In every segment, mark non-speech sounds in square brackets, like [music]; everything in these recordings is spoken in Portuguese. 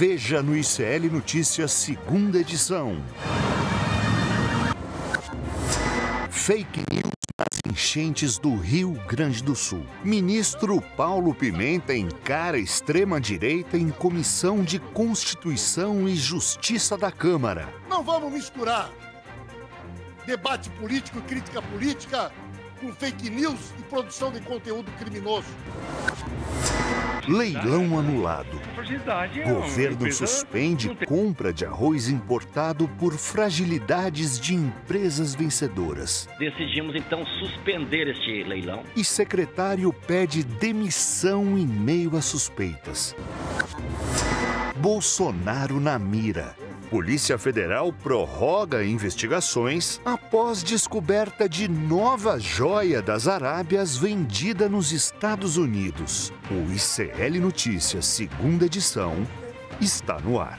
Veja no ICL Notícias, segunda edição. Fake news nas enchentes do Rio Grande do Sul. Ministro Paulo Pimenta encara extrema-direita em Comissão de Constituição e Justiça da Câmara. Não vamos misturar debate político, crítica política com fake news e produção de conteúdo criminoso. Leilão anulado. É Governo suspende compra de arroz importado por fragilidades de empresas vencedoras. Decidimos então suspender este leilão. E secretário pede demissão em meio a suspeitas. Bolsonaro na mira. Polícia Federal prorroga investigações após descoberta de nova joia das Arábias vendida nos Estados Unidos. O ICL Notícias, segunda edição, está no ar.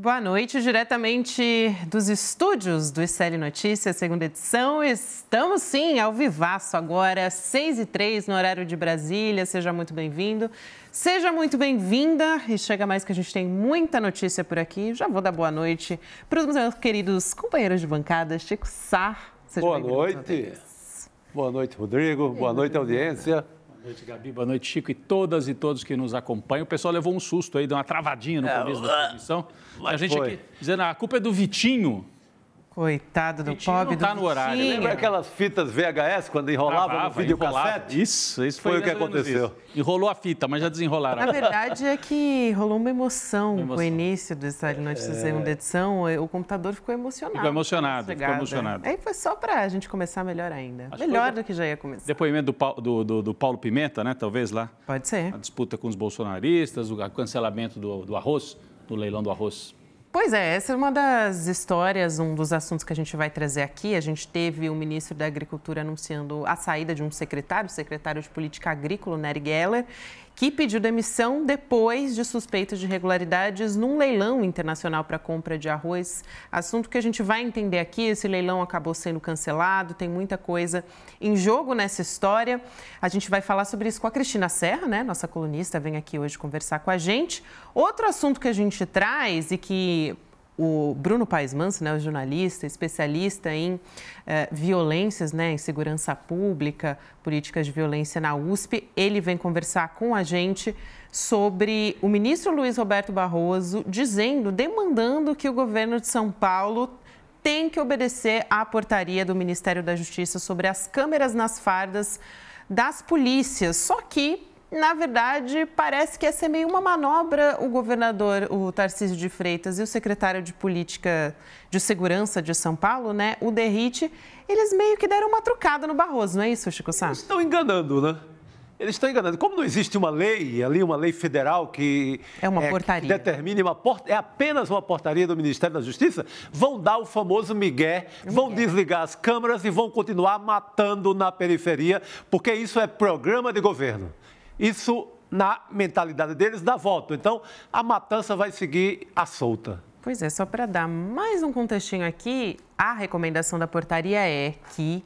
Boa noite, diretamente dos estúdios do ICL Notícias, segunda edição. Estamos sim ao vivaço agora, 6 e três no horário de Brasília. Seja muito bem-vindo, seja muito bem-vinda. E chega mais que a gente tem muita notícia por aqui. Já vou dar boa noite para os meus queridos companheiros de bancada, Chico Sá. Seja boa noite. Boa noite, Rodrigo. Boa noite, audiência. Boa noite, Gabi. Boa noite, Chico. E todas e todos que nos acompanham. O pessoal levou um susto aí, deu uma travadinha no é, começo é, da transmissão. a gente foi. aqui dizendo, ah, a culpa é do Vitinho. Coitado do pobre tá do no horário. Lembra aquelas fitas VHS quando enrolava Travava, no videocassete? Isso, isso foi, foi o que aconteceu. Isso. Enrolou a fita, mas já desenrolaram. Na verdade é que rolou uma emoção, uma emoção. com o início do Estádio Notícias é... segunda edição. O computador ficou emocionado. Ficou emocionado, ficou emocionado. Aí foi só para a gente começar melhor ainda. Acho melhor do que já ia começar. Depoimento do, do, do, do, Paulo Pimenta, né? Talvez lá. Pode ser. A disputa com os bolsonaristas, o cancelamento do, do arroz, do leilão do arroz. Pois é, essa é uma das histórias, um dos assuntos que a gente vai trazer aqui. A gente teve o ministro da Agricultura anunciando a saída de um secretário, o secretário de Política Agrícola, Nery Geller, que pediu demissão depois de suspeitas de irregularidades num leilão internacional para compra de arroz. Assunto que a gente vai entender aqui. Esse leilão acabou sendo cancelado, tem muita coisa em jogo nessa história. A gente vai falar sobre isso com a Cristina Serra, né? Nossa colunista, vem aqui hoje conversar com a gente. Outro assunto que a gente traz e que o Bruno Paes Manso, né, o jornalista, especialista em eh, violências, né, em segurança pública, políticas de violência na USP, ele vem conversar com a gente sobre o ministro Luiz Roberto Barroso dizendo, demandando que o governo de São Paulo tem que obedecer à portaria do Ministério da Justiça sobre as câmeras nas fardas das polícias. Só que na verdade, parece que essa é meio uma manobra o governador, o Tarcísio de Freitas e o secretário de Política de Segurança de São Paulo, né, o Derrite, eles meio que deram uma trucada no Barroso, não é isso, Chico Sá? Eles estão enganando, né? Eles estão enganando. Como não existe uma lei ali, uma lei federal que, é uma é, portaria. determine uma porta, é apenas uma portaria do Ministério da Justiça, vão dar o famoso migué, vão desligar as câmaras e vão continuar matando na periferia, porque isso é programa de governo. Isso na mentalidade deles dá voto. Então, a matança vai seguir à solta. Pois é, só para dar mais um contextinho aqui, a recomendação da portaria é que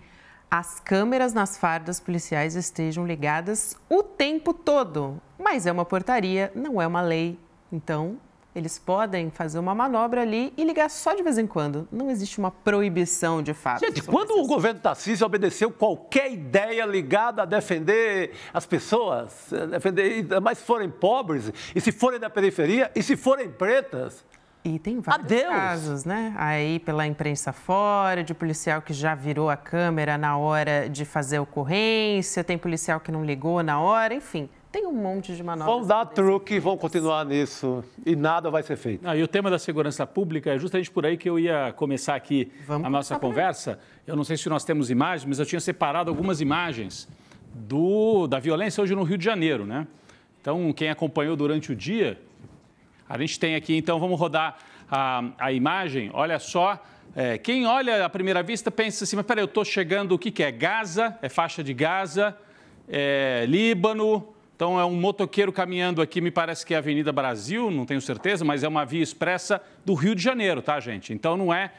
as câmeras nas fardas policiais estejam ligadas o tempo todo. Mas é uma portaria, não é uma lei. Então, eles podem fazer uma manobra ali e ligar só de vez em quando. Não existe uma proibição de fato. Gente, quando o governo Tarcísio obedeceu qualquer ideia ligada a defender as pessoas, eh, defender, mas forem pobres, e se forem da periferia, e se forem pretas. E tem vários Adeus. casos, né? Aí pela imprensa fora, de policial que já virou a câmera na hora de fazer a ocorrência, tem policial que não ligou na hora, enfim. Tem um monte de manobras. Vão dar truque, vão continuar nisso e nada vai ser feito. Ah, e o tema da segurança pública é justamente por aí que eu ia começar aqui Vamos a nossa conversa. Eu não sei se nós temos imagens, mas eu tinha separado algumas imagens do, da violência hoje no Rio de Janeiro, né? Então, quem acompanhou durante o dia, a gente tem aqui, então vamos rodar a, a imagem. Olha só, é, quem olha à primeira vista pensa assim, mas peraí, eu estou chegando, o que, que é? Gaza, é faixa de Gaza, é Líbano, então é um motoqueiro caminhando aqui, me parece que é a Avenida Brasil, não tenho certeza, mas é uma via expressa do Rio de Janeiro, tá, gente? Então não é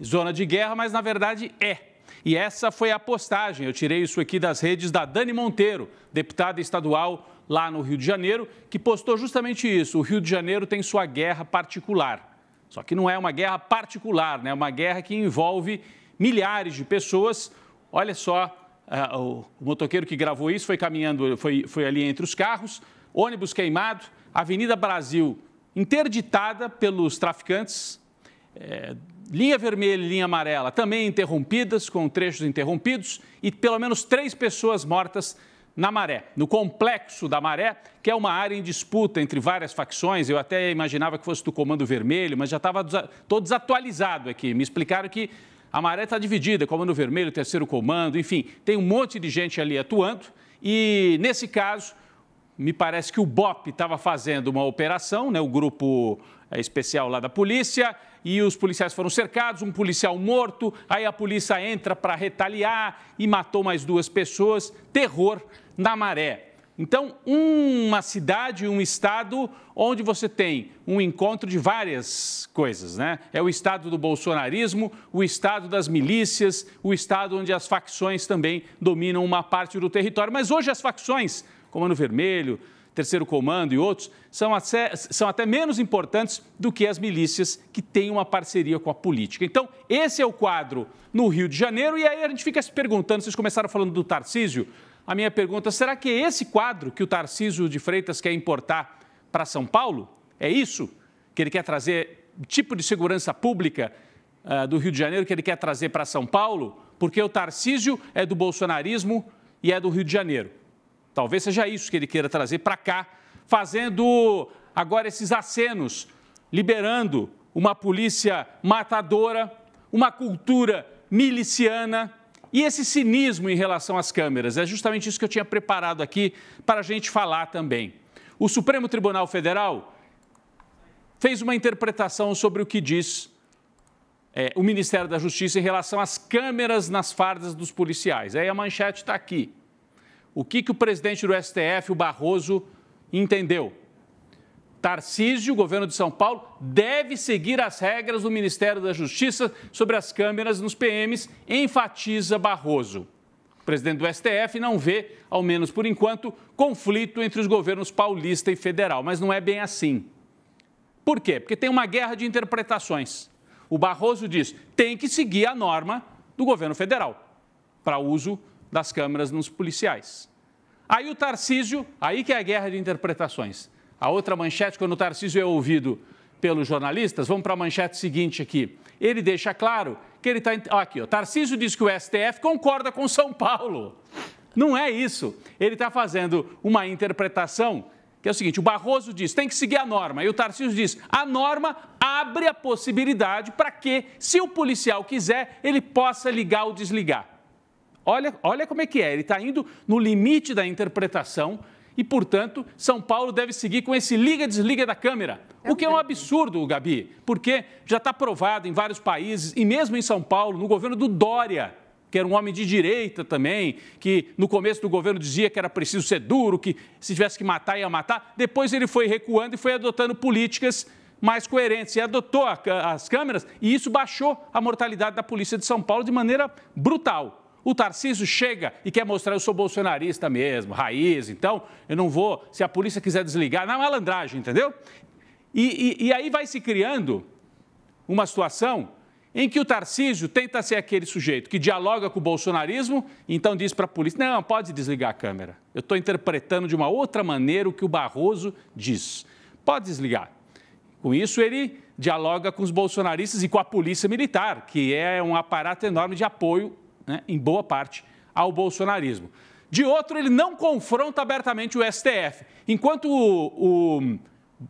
zona de guerra, mas na verdade é. E essa foi a postagem, eu tirei isso aqui das redes da Dani Monteiro, deputada estadual lá no Rio de Janeiro, que postou justamente isso: o Rio de Janeiro tem sua guerra particular. Só que não é uma guerra particular, né? É uma guerra que envolve milhares de pessoas. Olha só o, ah, o motoqueiro que gravou isso foi caminhando, foi, foi ali entre os carros, ônibus queimado, Avenida Brasil interditada pelos traficantes, é, linha vermelha e linha amarela também interrompidas, com trechos interrompidos, e pelo menos três pessoas mortas na Maré, no complexo da Maré, que é uma área em disputa entre várias facções. Eu até imaginava que fosse do Comando Vermelho, mas já estava todo desatualizado aqui. Me explicaram que a maré está dividida, comando vermelho, terceiro comando, enfim, tem um monte de gente ali atuando. E nesse caso, me parece que o BOP estava fazendo uma operação, né, o grupo eh, especial lá da polícia, e os policiais foram cercados, um policial morto, aí a polícia entra para retaliar e matou mais duas pessoas. Terror na maré. Então, uma cidade, um estado onde você tem um encontro de várias coisas, né? É o estado do bolsonarismo, o estado das milícias, o estado onde as facções também dominam uma parte do território. Mas hoje as facções, Comando Vermelho, Terceiro Comando e outros, são até, são até menos importantes do que as milícias que têm uma parceria com a política. Então, esse é o quadro no Rio de Janeiro, e aí a gente fica se perguntando, vocês começaram falando do Tarcísio, a minha pergunta: será que é esse quadro que o Tarcísio de Freitas quer importar para São Paulo? É isso que ele quer trazer? Tipo de segurança pública uh, do Rio de Janeiro que ele quer trazer para São Paulo? Porque o Tarcísio é do bolsonarismo e é do Rio de Janeiro. Talvez seja isso que ele queira trazer para cá, fazendo agora esses acenos, liberando uma polícia matadora, uma cultura miliciana e esse cinismo em relação às câmeras? É justamente isso que eu tinha preparado aqui para a gente falar também. O Supremo Tribunal Federal fez uma interpretação sobre o que diz é, o Ministério da Justiça em relação às câmeras nas fardas dos policiais. Aí a manchete está aqui. O que, que o presidente do STF, o Barroso, entendeu? Tarcísio, governo de São Paulo, deve seguir as regras do Ministério da Justiça sobre as câmeras nos PMs, enfatiza Barroso. O presidente do STF não vê, ao menos por enquanto, conflito entre os governos paulista e federal, mas não é bem assim. Por quê? Porque tem uma guerra de interpretações. O Barroso diz: tem que seguir a norma do governo federal para uso das câmeras nos policiais. Aí o Tarcísio, aí que é a guerra de interpretações a outra manchete, quando o Tarcísio é ouvido pelos jornalistas, vamos para a manchete seguinte aqui. Ele deixa claro que ele está. Aqui, ó. Tarcísio diz que o STF concorda com São Paulo. Não é isso. Ele está fazendo uma interpretação que é o seguinte: o Barroso diz tem que seguir a norma, e o Tarcísio diz a norma abre a possibilidade para que, se o policial quiser, ele possa ligar ou desligar. Olha, olha como é que é, ele está indo no limite da interpretação e, portanto, São Paulo deve seguir com esse liga-desliga da Câmara. É o que é um absurdo, Gabi, porque já está provado em vários países, e mesmo em São Paulo, no governo do Dória, que era um homem de direita também, que no começo do governo dizia que era preciso ser duro, que se tivesse que matar, ia matar. Depois ele foi recuando e foi adotando políticas mais coerentes e adotou as câmeras e isso baixou a mortalidade da polícia de São Paulo de maneira brutal. O Tarcísio chega e quer mostrar, eu sou bolsonarista mesmo, raiz, então eu não vou, se a polícia quiser desligar, na malandragem, entendeu? E, e, e aí vai se criando uma situação em que o Tarcísio tenta ser aquele sujeito que dialoga com o bolsonarismo, então diz para a polícia: não, pode desligar a câmera. Eu estou interpretando de uma outra maneira o que o Barroso diz. Pode desligar. Com isso, ele dialoga com os bolsonaristas e com a polícia militar, que é um aparato enorme de apoio né, em boa parte, ao bolsonarismo. De outro, ele não confronta abertamente o STF. Enquanto o, o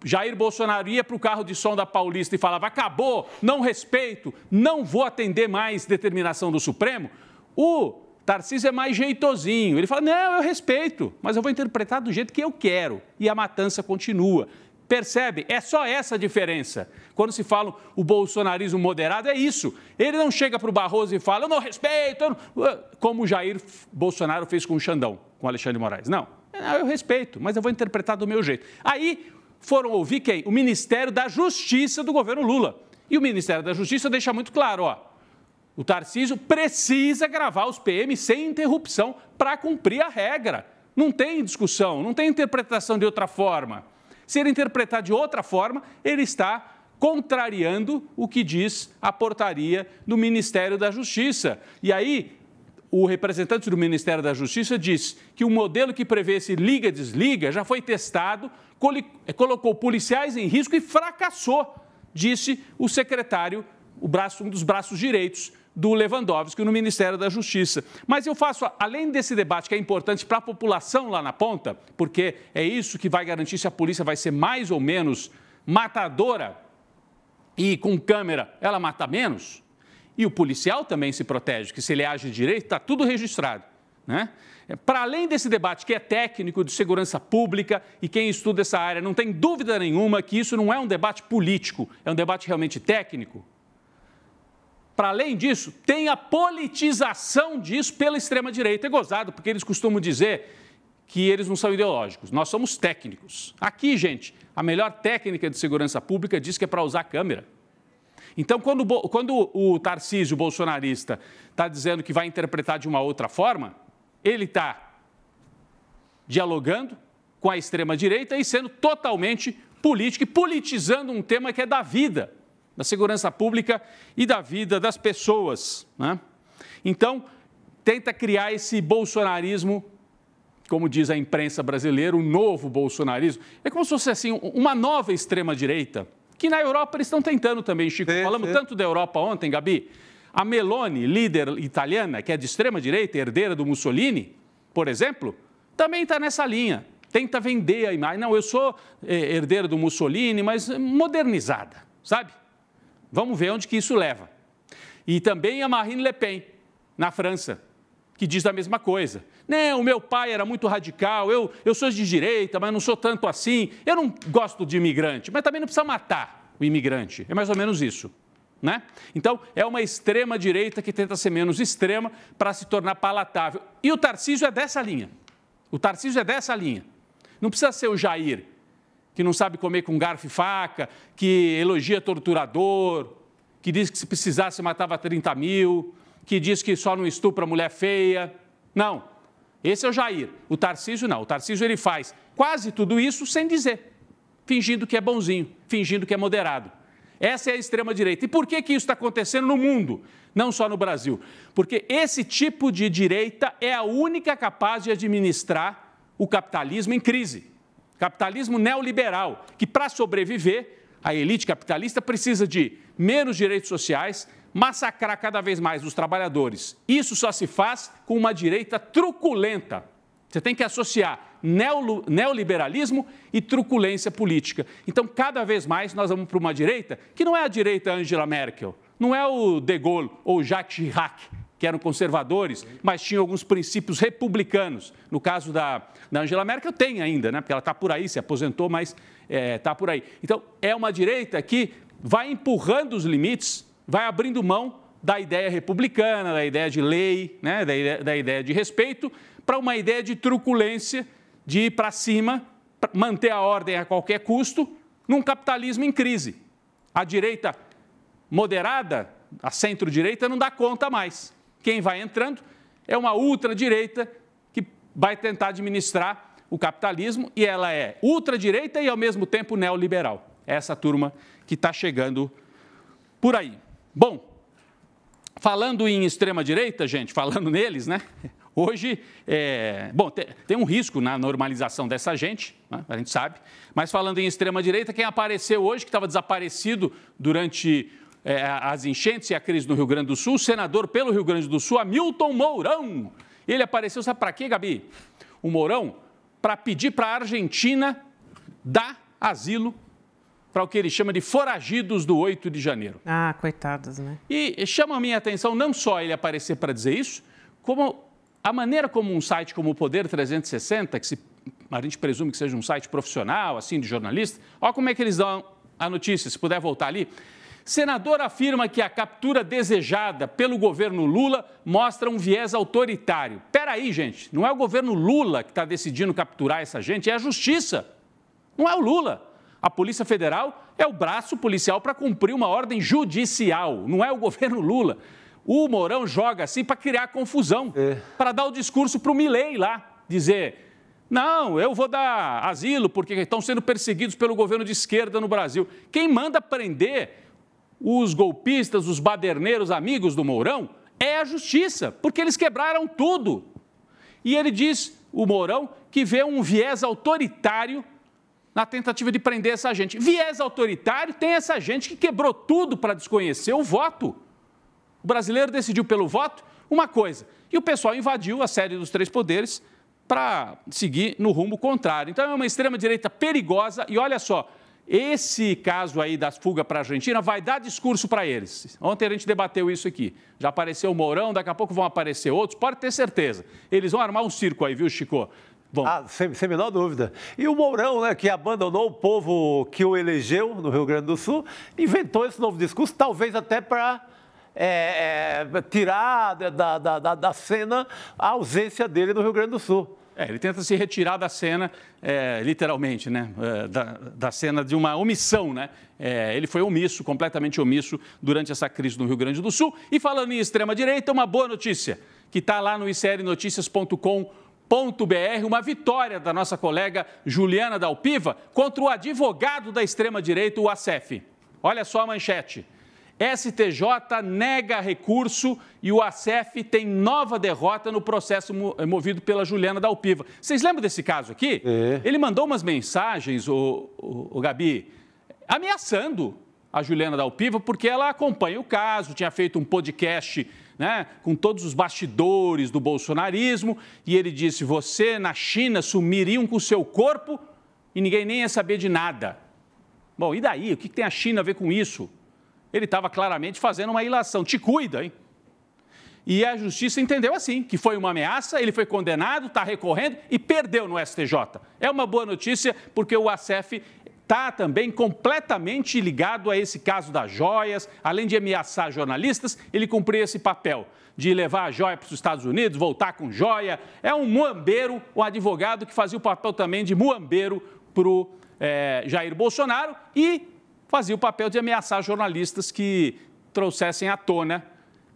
Jair Bolsonaro ia para o carro de som da Paulista e falava: acabou, não respeito, não vou atender mais determinação do Supremo, o Tarcísio é mais jeitosinho. Ele fala: não, eu respeito, mas eu vou interpretar do jeito que eu quero. E a matança continua. Percebe? É só essa a diferença. Quando se fala o bolsonarismo moderado, é isso. Ele não chega para o Barroso e fala, eu não respeito, eu não... como o Jair Bolsonaro fez com o Xandão, com o Alexandre de Moraes. Não, é, ah, eu respeito, mas eu vou interpretar do meu jeito. Aí foram ouvir quem? O Ministério da Justiça do governo Lula. E o Ministério da Justiça deixa muito claro, ó, o Tarcísio precisa gravar os PM sem interrupção para cumprir a regra. Não tem discussão, não tem interpretação de outra forma. Se ele interpretar de outra forma, ele está contrariando o que diz a portaria do Ministério da Justiça. E aí, o representante do Ministério da Justiça diz que o modelo que prevê esse liga-desliga já foi testado, eh, colocou policiais em risco e fracassou, disse o secretário, o braço, um dos braços direitos do Lewandowski no Ministério da Justiça. Mas eu faço, além desse debate que é importante para a população lá na ponta, porque é isso que vai garantir se a polícia vai ser mais ou menos matadora e com câmera ela mata menos. E o policial também se protege, que se ele age direito, está tudo registrado. Né? É, para além desse debate que é técnico de segurança pública e quem estuda essa área não tem dúvida nenhuma que isso não é um debate político, é um debate realmente técnico para além disso, tem a politização disso pela extrema-direita. É gozado, porque eles costumam dizer que eles não são ideológicos, nós somos técnicos. Aqui, gente, a melhor técnica de segurança pública diz que é para usar câmera. Então, quando, quando o Tarcísio, bolsonarista, está dizendo que vai interpretar de uma outra forma, ele está dialogando com a extrema-direita e sendo totalmente político e politizando um tema que é da vida da segurança pública e da vida das pessoas. Né? Então, tenta criar esse bolsonarismo, como diz a imprensa brasileira, o novo bolsonarismo. É como se fosse assim, uma nova extrema-direita, que na Europa eles estão tentando também, Chico. Sim, Falamos sim. tanto da Europa ontem, Gabi. A Meloni, líder italiana, que é de extrema-direita, herdeira do Mussolini, por exemplo, também está nessa linha. Tenta vender a imagem. Não, eu sou eh, herdeira do Mussolini, mas modernizada, sabe? Vamos ver onde que isso leva. E também a Marine Le Pen, na França, que diz a mesma coisa. Não, né, o meu pai era muito radical, eu, eu sou de direita, mas não sou tanto assim. Eu não gosto de imigrante, mas também não precisa matar o imigrante. É mais ou menos isso. Né? Então, é uma extrema direita que tenta ser menos extrema para se tornar palatável. E o Tarcísio é dessa linha. O Tarcísio é dessa linha. Não precisa ser o Jair, que não sabe comer com garfo e faca, que elogia torturador, que diz que se precisasse matava 30 mil, que diz que só não estupra mulher feia. Não. Esse é o Jair. O Tarcísio não. O Tarcísio ele faz quase tudo isso sem dizer, fingindo que é bonzinho, fingindo que é moderado. Essa é a extrema-direita. E por que, que isso está acontecendo no mundo, não só no Brasil? Porque esse tipo de direita é a única capaz de administrar o capitalismo em crise capitalismo neoliberal, que para sobreviver, a elite capitalista precisa de menos direitos sociais, massacrar cada vez mais os trabalhadores. Isso só se faz com uma direita truculenta. Você tem que associar neoliberalismo e truculência política. Então, cada vez mais, nós vamos para uma direita que não é a direita Angela Merkel, não é o De Gaulle ou Jacques Chirac, que eram conservadores, mas tinham alguns princípios republicanos. No caso da, da Angela Merkel, tem ainda, né? porque ela está por aí, se aposentou, mas está é, tá por aí. Então, é uma direita que vai empurrando os limites, vai abrindo mão da ideia republicana, da ideia de lei, né? da, ideia, da ideia de respeito, para uma ideia de truculência, de ir para cima, manter a ordem a qualquer custo, num capitalismo em crise. A direita moderada, a centro-direita, não dá conta mais. Quem vai entrando é uma ultradireita que vai tentar administrar o capitalismo e ela é ultradireita e, ao mesmo tempo, neoliberal. É essa turma que está chegando por aí. Bom, falando em extrema-direita, gente, falando [laughs] neles, né? Hoje, é, bom, tem, tem, um risco na normalização dessa gente, né? a gente sabe, mas falando em extrema-direita, quem apareceu hoje, que estava desaparecido durante é, as enchentes e a crise no Rio Grande do Sul, o senador pelo Rio Grande do Sul, Hamilton Mourão. Ele apareceu, sabe para quê, Gabi? O Mourão, para pedir para a Argentina dar asilo para o que ele chama de foragidos do 8 de janeiro. Ah, coitados, né? E chama a minha atenção não só ele aparecer para dizer isso, como a maneira como um site como o Poder 360, que se, a gente presume que seja um site profissional, assim, de jornalista, olha como é que eles dão a notícia, se puder voltar ali. Senador afirma que a captura desejada pelo governo Lula mostra um viés autoritário. Peraí, gente, não é o governo Lula que está decidindo capturar essa gente, é a justiça. Não é o Lula. A Polícia Federal é o braço policial para cumprir uma ordem judicial, não é o governo Lula. O Mourão joga assim para criar confusão, é. para dar o discurso para o Milei lá, dizer: não, eu vou dar asilo porque estão sendo perseguidos pelo governo de esquerda no Brasil. Quem manda prender os golpistas, os baderneiros amigos do Mourão, é a justiça, porque eles quebraram tudo. E ele diz, o Mourão, que vê um viés autoritário na tentativa de prender essa gente. Viés autoritário tem essa gente que quebrou tudo para desconhecer o voto. O brasileiro decidiu pelo voto uma coisa, e o pessoal invadiu a sede dos três poderes para seguir no rumo contrário. Então é uma extrema-direita perigosa, e olha só, esse caso aí das fugas para a Argentina vai dar discurso para eles. Ontem a gente debateu isso aqui. Já apareceu o Mourão, daqui a pouco vão aparecer outros, pode ter certeza. Eles vão armar um circo aí, viu, Chico? Bom. Ah, sem, sem menor dúvida. E o Mourão, né, que abandonou o povo que o elegeu no Rio Grande do Sul, inventou esse novo discurso, talvez até para é, é, tirar da, da, da, da cena a ausência dele no Rio Grande do Sul. É, ele tenta se retirar da cena, é, literalmente, né? É, da, da, cena de uma omissão, né? É, ele foi omisso, completamente omisso, durante essa crise no Rio Grande do Sul. E falando em extrema-direita, uma boa notícia, que está lá no icrnoticias.com.br uma vitória da nossa colega Juliana Dalpiva contra o advogado da extrema-direita, o ACEF. Olha só a manchete. STJ nega recurso e o ACF tem nova derrota no processo eh, movido pela Juliana Dalpiva. Vocês lembram desse caso aqui? É. Ele mandou umas mensagens, o, o, o Gabi, ameaçando a Juliana Dalpiva porque ela acompanha o caso, tinha feito um podcast né, com todos os bastidores do bolsonarismo e ele disse: Você na China sumiriam com o seu corpo e ninguém nem ia saber de nada. Bom, e daí? O que tem a China a ver com isso? Ele estava claramente fazendo uma ilação. Te cuida, hein? E a justiça entendeu assim, que foi uma ameaça, ele foi condenado, está recorrendo e perdeu no STJ. É uma boa notícia, porque o ACF está também completamente ligado a esse caso das joias. Além de ameaçar jornalistas, ele cumpria esse papel de levar a joia para os Estados Unidos, voltar com joia. É um muambeiro, o um advogado que fazia o papel também de muambeiro para o é, eh, Jair Bolsonaro e fazia o papel de ameaçar jornalistas que trouxessem à tona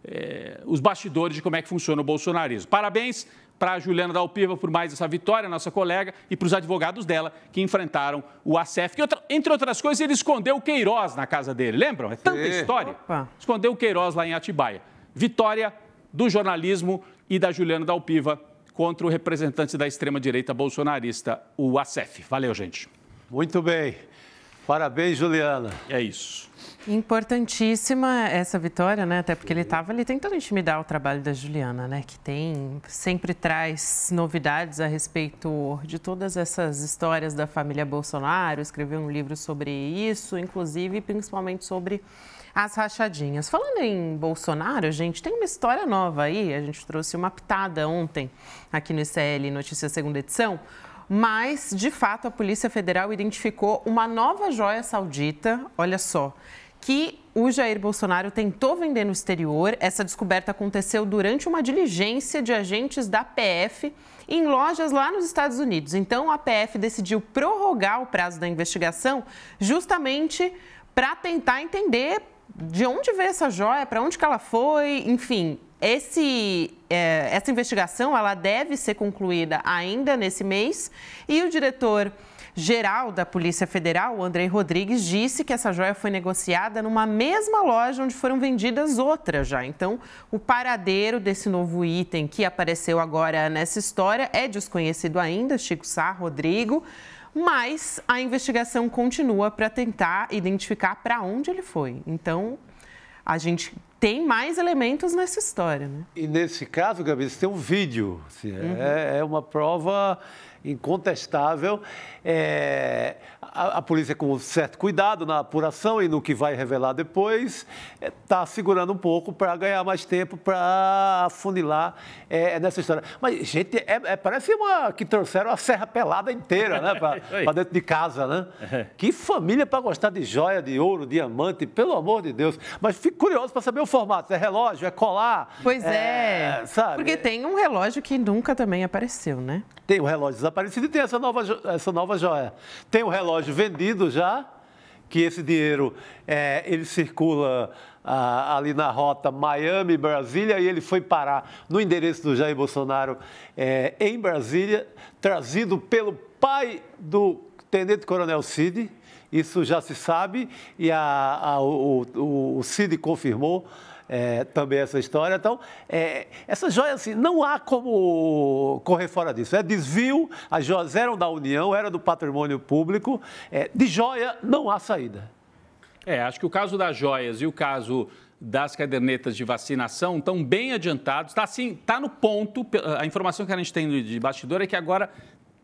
eh, os bastidores de como é que funciona o bolsonarismo. Parabéns para a Juliana Dalpiva por mais essa vitória, nossa colega, e para os advogados dela que enfrentaram o ACF Que outra, entre outras coisas, ele escondeu o Queiroz na casa dele. Lembram? É tanta Sim. história. Opa. Escondeu o Queiroz lá em Atibaia. Vitória do jornalismo e da Juliana Dalpiva contra o representante da extrema-direita bolsonarista, o ACF Valeu, gente. Muito bem. Parabéns, Juliana. É isso. Importantíssima essa vitória, né? Até porque ele estava ali tentando intimidar o trabalho da Juliana, né? Que tem sempre traz novidades a respeito de todas essas histórias da família Bolsonaro. Escreveu um livro sobre isso, inclusive, principalmente sobre as rachadinhas. Falando em Bolsonaro, gente, tem uma história nova aí. A gente trouxe uma pitada ontem aqui no ICL Notícias Segunda Edição mas, de fato, a Polícia Federal identificou uma nova joia saudita, olha só, que o Jair Bolsonaro tentou vender no exterior. Essa descoberta aconteceu durante uma diligência de agentes da PF em lojas lá nos Estados Unidos. Então, a PF decidiu prorrogar o prazo da investigação justamente para tentar entender de onde veio essa joia, para onde que ela foi, enfim, esse, é, essa investigação ela deve ser concluída ainda nesse mês e o diretor geral da Polícia Federal, Andrei Rodrigues, disse que essa joia foi negociada numa mesma loja onde foram vendidas outras já. Então, o paradeiro desse novo item que apareceu agora nessa história é desconhecido ainda, Chico Sá, Rodrigo mas a investigação continua para tentar identificar para onde ele foi. Então, a gente tem mais elementos nessa história. Né? E nesse caso, Gabi, você tem um vídeo. Assim, é, uhum. é, é, uma prova incontestável. É, a, a, polícia, com certo cuidado na apuração e no que vai revelar depois, está é, tá segurando um pouco para ganhar mais tempo para afunilar é, é, nessa história. Mas, gente, é, é, parece uma que trouxeram a serra pelada inteira né, para [laughs] dentro de casa. Né? Que família para gostar de joia, de ouro, diamante, pelo amor de Deus. Mas fico curioso para saber o formato. É relógio? É colar? Pois é. Sabe? Porque tem um relógio que nunca também apareceu, né? Tem o um relógio desaparecido e tem essa nova, essa nova joia. Tem o relógio vendido já, que esse dinheiro é, ele circula ali na rota Miami-Brasília e ele foi parar no endereço do Jair Bolsonaro é, em Brasília, trazido pelo pai do Tenente Coronel Cid, isso já se sabe, e a, a, o, o, o Cid confirmou é, também essa história. Então, é, essas joias, assim, não há como correr fora disso. É desvio, as joias eram da União, era do patrimônio público. É, de joia, não há saída. É, acho que o caso das joias e o caso das cadernetas de vacinação estão bem adiantados. Está assim, tá no ponto. A informação que a gente tem de bastidor é que agora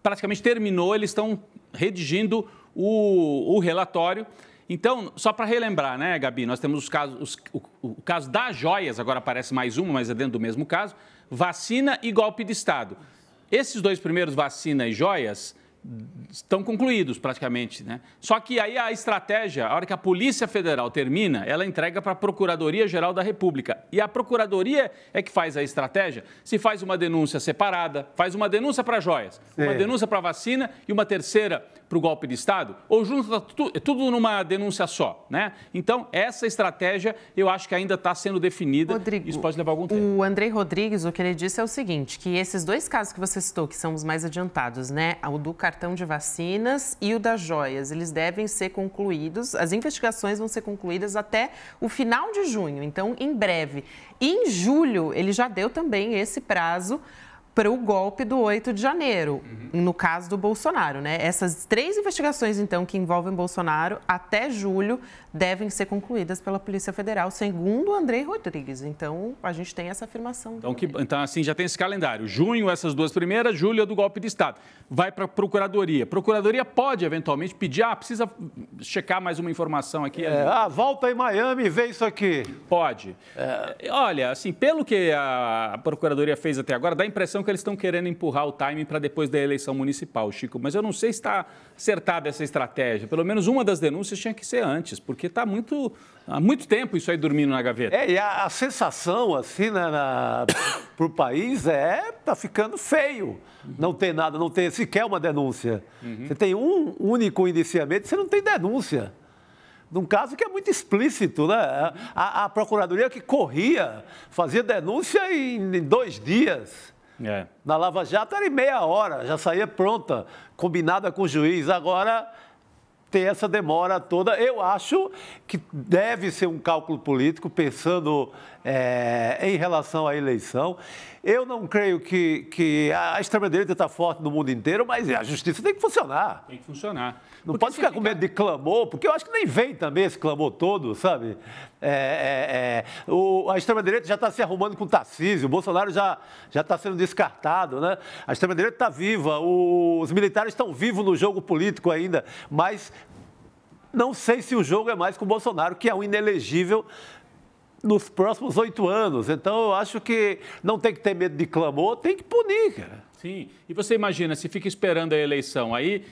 praticamente terminou, eles estão redigindo o, o relatório. Então, só para relembrar, né, Gabi, nós temos os casos, os, o, o, caso das joias, agora aparece mais uma, mas é dentro do mesmo caso, vacina e golpe de Estado. Esses dois primeiros, vacina e joias, estão concluídos praticamente, né? Só que aí a estratégia, a hora que a Polícia Federal termina, ela entrega para a Procuradoria Geral da República. E a Procuradoria é que faz a estratégia, se faz uma denúncia separada, faz uma denúncia para joias, Sim. uma denúncia para vacina e uma terceira para o golpe de Estado? Ou junta tá tudo, é tudo numa denúncia só, né? Então, essa estratégia eu acho que ainda está sendo definida. Rodrigo, isso pode levar algum tempo. O Andrei Rodrigues, o que ele disse é o seguinte, que esses dois casos que você citou, que são os mais adiantados, né? O do cartão de vacinas e o das joias, eles devem ser concluídos, as investigações vão ser concluídas até o final de junho, então em breve. E em julho, ele já deu também esse prazo para o golpe do 8 de janeiro, uhum. no caso do Bolsonaro. Né? Essas três investigações, então, que envolvem Bolsonaro, até julho, devem ser concluídas pela Polícia Federal, segundo Andrei Rodrigues. Então, a gente tem essa afirmação. Então, que, então assim, já tem esse calendário. Junho, essas duas primeiras, julho é do golpe de Estado. Vai para a Procuradoria. Procuradoria pode, eventualmente, pedir, ah, precisa checar mais uma informação aqui. É, ah, volta em Miami e vê isso aqui. Pode. É... Olha, assim, pelo que a Procuradoria fez até agora, dá a impressão impressão que eles estão querendo empurrar o time para depois da eleição municipal, Chico. Mas eu não sei se está acertada essa estratégia. Pelo menos uma das denúncias tinha que ser antes, porque está muito, há muito tempo isso aí dormindo na gaveta. É, e a, a sensação, assim, né, na, [coughs] para o país é tá ficando feio. Uhum. Não tem nada, não tem sequer uma denúncia. Uhum. Você tem um único indiciamento, você não tem denúncia num caso que é muito explícito, né? A, a, procuradoria que corria, fazia denúncia em, em dois dias. É. Na Lava Jato era em meia hora, já saía pronta, combinada com o juiz. Agora tem essa demora toda. Eu acho que deve ser um cálculo político, pensando é, em relação à eleição. Eu não creio que, que a extrema-direita está forte no mundo inteiro, mas a justiça tem que funcionar. Tem que funcionar. Não porque pode ficar fica... com medo de clamor, porque eu acho que nem vem também esse clamor todo, sabe? É, é, é, o, a extrema-direita já está se arrumando com o Tarcísio, o Bolsonaro já está sendo descartado, né? A extrema-direita está viva, o, os militares estão vivos no jogo político ainda, mas não sei se o jogo é mais com o Bolsonaro, que é um inelegível nos próximos oito anos. Então, eu acho que não tem que ter medo de clamor, tem que punir, cara. Sim. E você imagina, se fica esperando a eleição aí,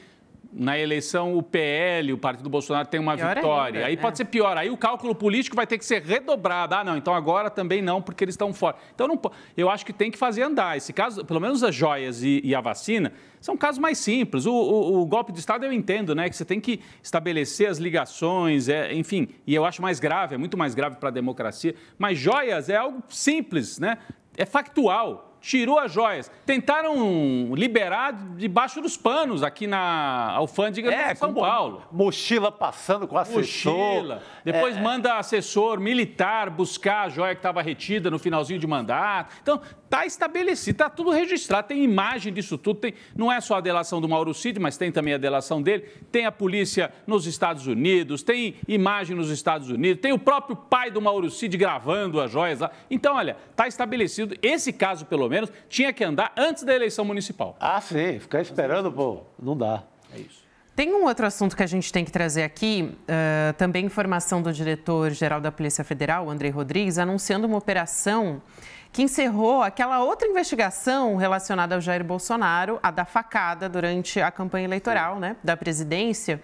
na eleição o PL, o partido do Bolsonaro, tem uma pior vitória. Ainda, aí pode é. ser pior. Aí o cálculo político vai ter que ser redobrado. Ah, não, então agora também não, porque eles estão fora. Então não, eu acho que tem que fazer andar. Esse caso, pelo menos as joias e, e a vacina, são casos mais simples. O, o, o, golpe de Estado eu entendo, né? Que você tem que estabelecer as ligações, é, enfim. E eu acho mais grave, é muito mais grave para a democracia. Mas joias é algo simples, né? É factual tirou as joias. Tentaram liberar debaixo dos panos aqui na alfândega é, de São Paulo. Mochila passando com assessor. Mochila. Depois é. manda assessor militar buscar a joia que estava retida no finalzinho de mandato. Então, tá estabelecido, tá tudo registrado, tem imagem disso tudo. Tem, não é só a delação do Mauro Cid, mas tem também a delação dele. Tem a polícia nos Estados Unidos, tem imagem nos Estados Unidos, tem o próprio pai do Mauro Cid gravando as joias lá. Então, olha, tá estabelecido. Esse caso, pelo pelo menos, tinha que andar antes da eleição municipal. Ah, sim. Ficar esperando, pô, não dá. É isso. Tem um outro assunto que a gente tem que trazer aqui, uh, também informação do diretor-geral da Polícia Federal, Andrei Rodrigues, anunciando uma operação que encerrou aquela outra investigação relacionada ao Jair Bolsonaro, a da facada durante a campanha eleitoral né, da presidência.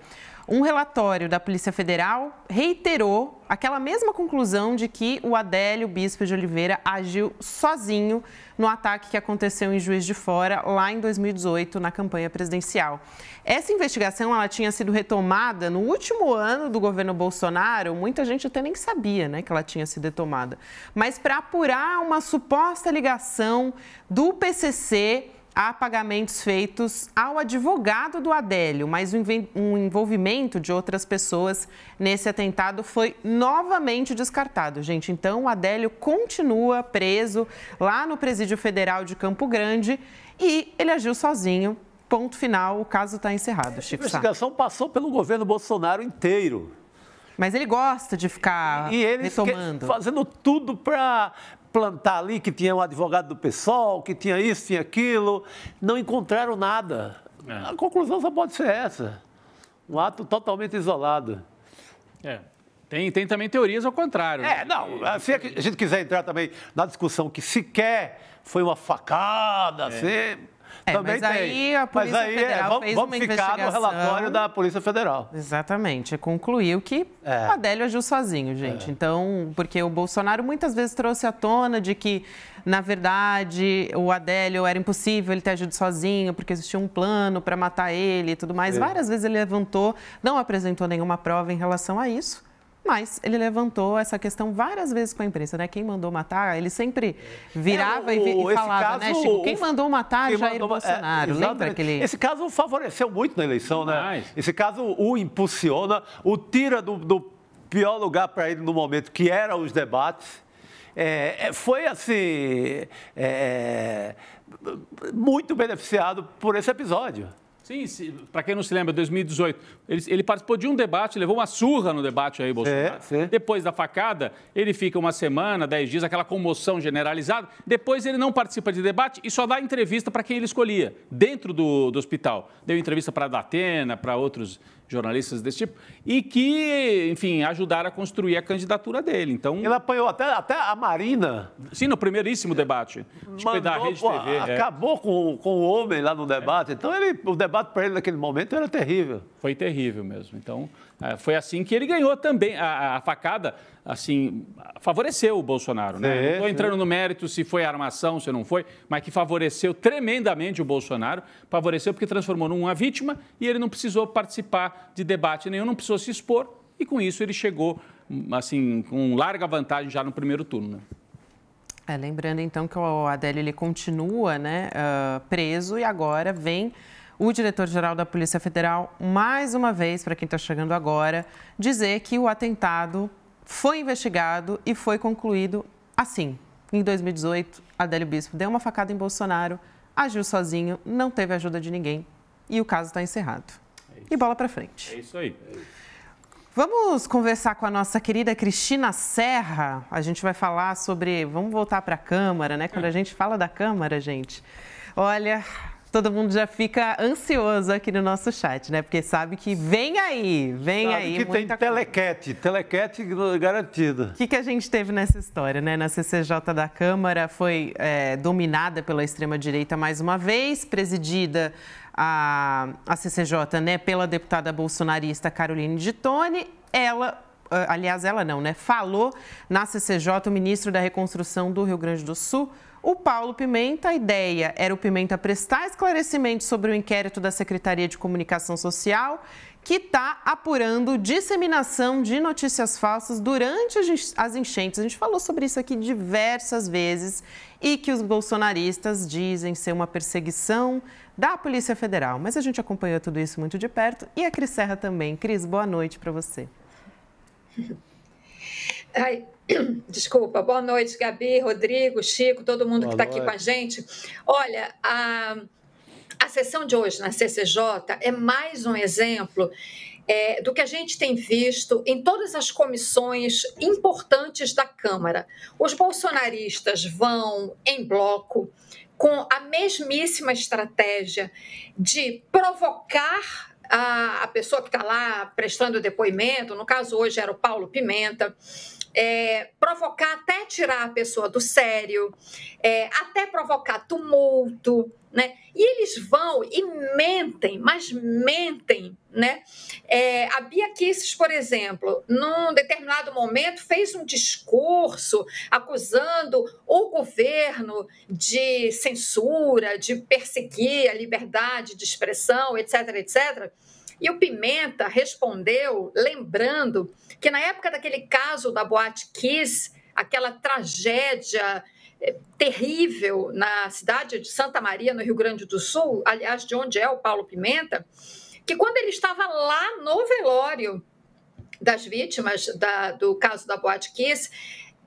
Um relatório da Polícia Federal reiterou aquela mesma conclusão de que o Adélio Bispo de Oliveira agiu sozinho no ataque que aconteceu em Juiz de Fora lá em 2018 na campanha presidencial. Essa investigação ela tinha sido retomada no último ano do governo Bolsonaro, muita gente até nem sabia, né, que ela tinha sido retomada. Mas para apurar uma suposta ligação do PCC há pagamentos feitos ao advogado do Adélio, mas um envolvimento de outras pessoas nesse atentado foi novamente descartado. Gente, então o Adélio continua preso lá no Presídio Federal de Campo Grande e ele agiu sozinho. Ponto final, o caso está encerrado, Chico. A investigação Sá. passou pelo governo Bolsonaro inteiro. Mas ele gosta de ficar e ele retomando. Fazendo tudo para plantar ali que tinha um advogado do pessoal, que tinha isso, tinha aquilo. Não encontraram nada. É. A conclusão só pode ser essa. Um ato totalmente isolado. É. Tem, tem também teorias ao contrário. Né? É, não. Se a gente quiser entrar também na discussão que sequer foi uma facada, é. assim, é, Também mas tem. aí a Polícia aí, é, Federal é, vamos, fez vamos uma investigação. Vamos ficar no relatório da Polícia Federal. Exatamente. Concluiu que é. o Adélio agiu sozinho, é. gente. É. Então, porque o Bolsonaro muitas vezes trouxe à tona de que, na verdade, o Adélio era impossível ele ter agido sozinho, porque existia um plano para matar ele e tudo mais. É. Várias vezes ele levantou, não apresentou nenhuma prova em relação a isso. Mas ele levantou essa questão várias vezes com a imprensa, né? Quem mandou matar, ele sempre virava é, o, e, e falava, né? caso, né, Chico? Quem mandou matar quem Jair mandou, é, Bolsonaro. É, Lembra aquele... Esse caso favoreceu muito na eleição, né? Demais. né? Esse caso o impulsiona, o tira do, do pior lugar para ele no momento, que eram os debates. É, é, foi assim. É, muito beneficiado por esse episódio. Sim, para quem não se lembra, 2018, ele, ele, participou de um debate, levou uma surra no debate aí, Bolsonaro. É, sim. Depois da facada, ele fica uma semana, dez dias, aquela comoção generalizada. Depois ele não participa de debate e só dá entrevista para quem ele escolhia, dentro do, do hospital. Deu entrevista para a Datena, para outros jornalistas desse tipo, e que, enfim, ajudaram a construir a candidatura dele. Então, ele apanhou até, até a Marina. Sim, no primeiríssimo debate. Mandou, da Rede pô, TV, é. acabou é. com, com o homem lá no debate. É. Então, ele, o debate para ele naquele momento era terrível. Foi terrível mesmo. Então, é, foi assim que ele ganhou também. A, a facada, assim, favoreceu o Bolsonaro, né? Estou entrando no mérito se foi armação, se não foi, mas que favoreceu tremendamente o Bolsonaro. Favoreceu porque transformou numa vítima e ele não precisou participar de debate nenhum, não precisou se expor. E com isso ele chegou, assim, com larga vantagem já no primeiro turno. Né? É, lembrando então que o Adélio ele continua né, uh, preso e agora vem o diretor-geral da Polícia Federal, mais uma vez, para quem está chegando agora, dizer que o atentado foi investigado e foi concluído assim. Em 2018, Adélio Bispo deu uma facada em Bolsonaro, agiu sozinho, não teve ajuda de ninguém e o caso está encerrado. É e bola para frente. É isso aí. Vamos conversar com a nossa querida Cristina Serra. A gente vai falar sobre. Vamos voltar para a Câmara, né? Quando a é. gente fala da Câmara, gente. Olha, todo mundo já fica ansioso aqui no nosso chat, né? Porque sabe que vem aí, vem sabe aí. que tem coisa. telequete, telequete garantida. O que, que a gente teve nessa história, né? Na CCJ da Câmara foi é, dominada pela extrema-direita mais uma vez, presidida a, a CCJ né, pela deputada bolsonarista Caroline de Tone. Ela ah, aliás, ela não, né? Falou na CCJ o ministro da Reconstrução do Rio Grande do Sul, o Paulo Pimenta, a ideia era o Pimenta prestar esclarecimento sobre o inquérito da Secretaria de Comunicação Social, que está apurando disseminação de notícias falsas durante as enchentes. A gente falou sobre isso aqui diversas vezes e que os bolsonaristas dizem ser uma perseguição da Polícia Federal. Mas a gente acompanhou tudo isso muito de perto e a Cris Serra também. Cris, boa noite para você. Ai, Desculpa, boa noite, Gabi, Rodrigo, Chico, todo mundo boa que está aqui com a gente. Olha, a, a sessão de hoje na CCJ é mais um exemplo é, do que a gente tem visto em todas as comissões importantes da Câmara. Os bolsonaristas vão em bloco com a mesmíssima estratégia de provocar a, pessoa que está lá prestando depoimento, no caso hoje era o Paulo Pimenta, é, provocar até tirar a pessoa do sério, é, até provocar tumulto, né? E eles vão e mentem, mas mentem, né? É, a Bia Kisses, por exemplo, num determinado momento fez um discurso acusando o governo de censura, de perseguir a liberdade de expressão, etc, etc. E o Pimenta respondeu, lembrando que na época daquele caso da Boate Kiss, aquela tragédia terrível na cidade de Santa Maria, no Rio Grande do Sul, aliás, de onde é o Paulo Pimenta, que quando ele estava lá no velório das vítimas da, do caso da Boate Kiss,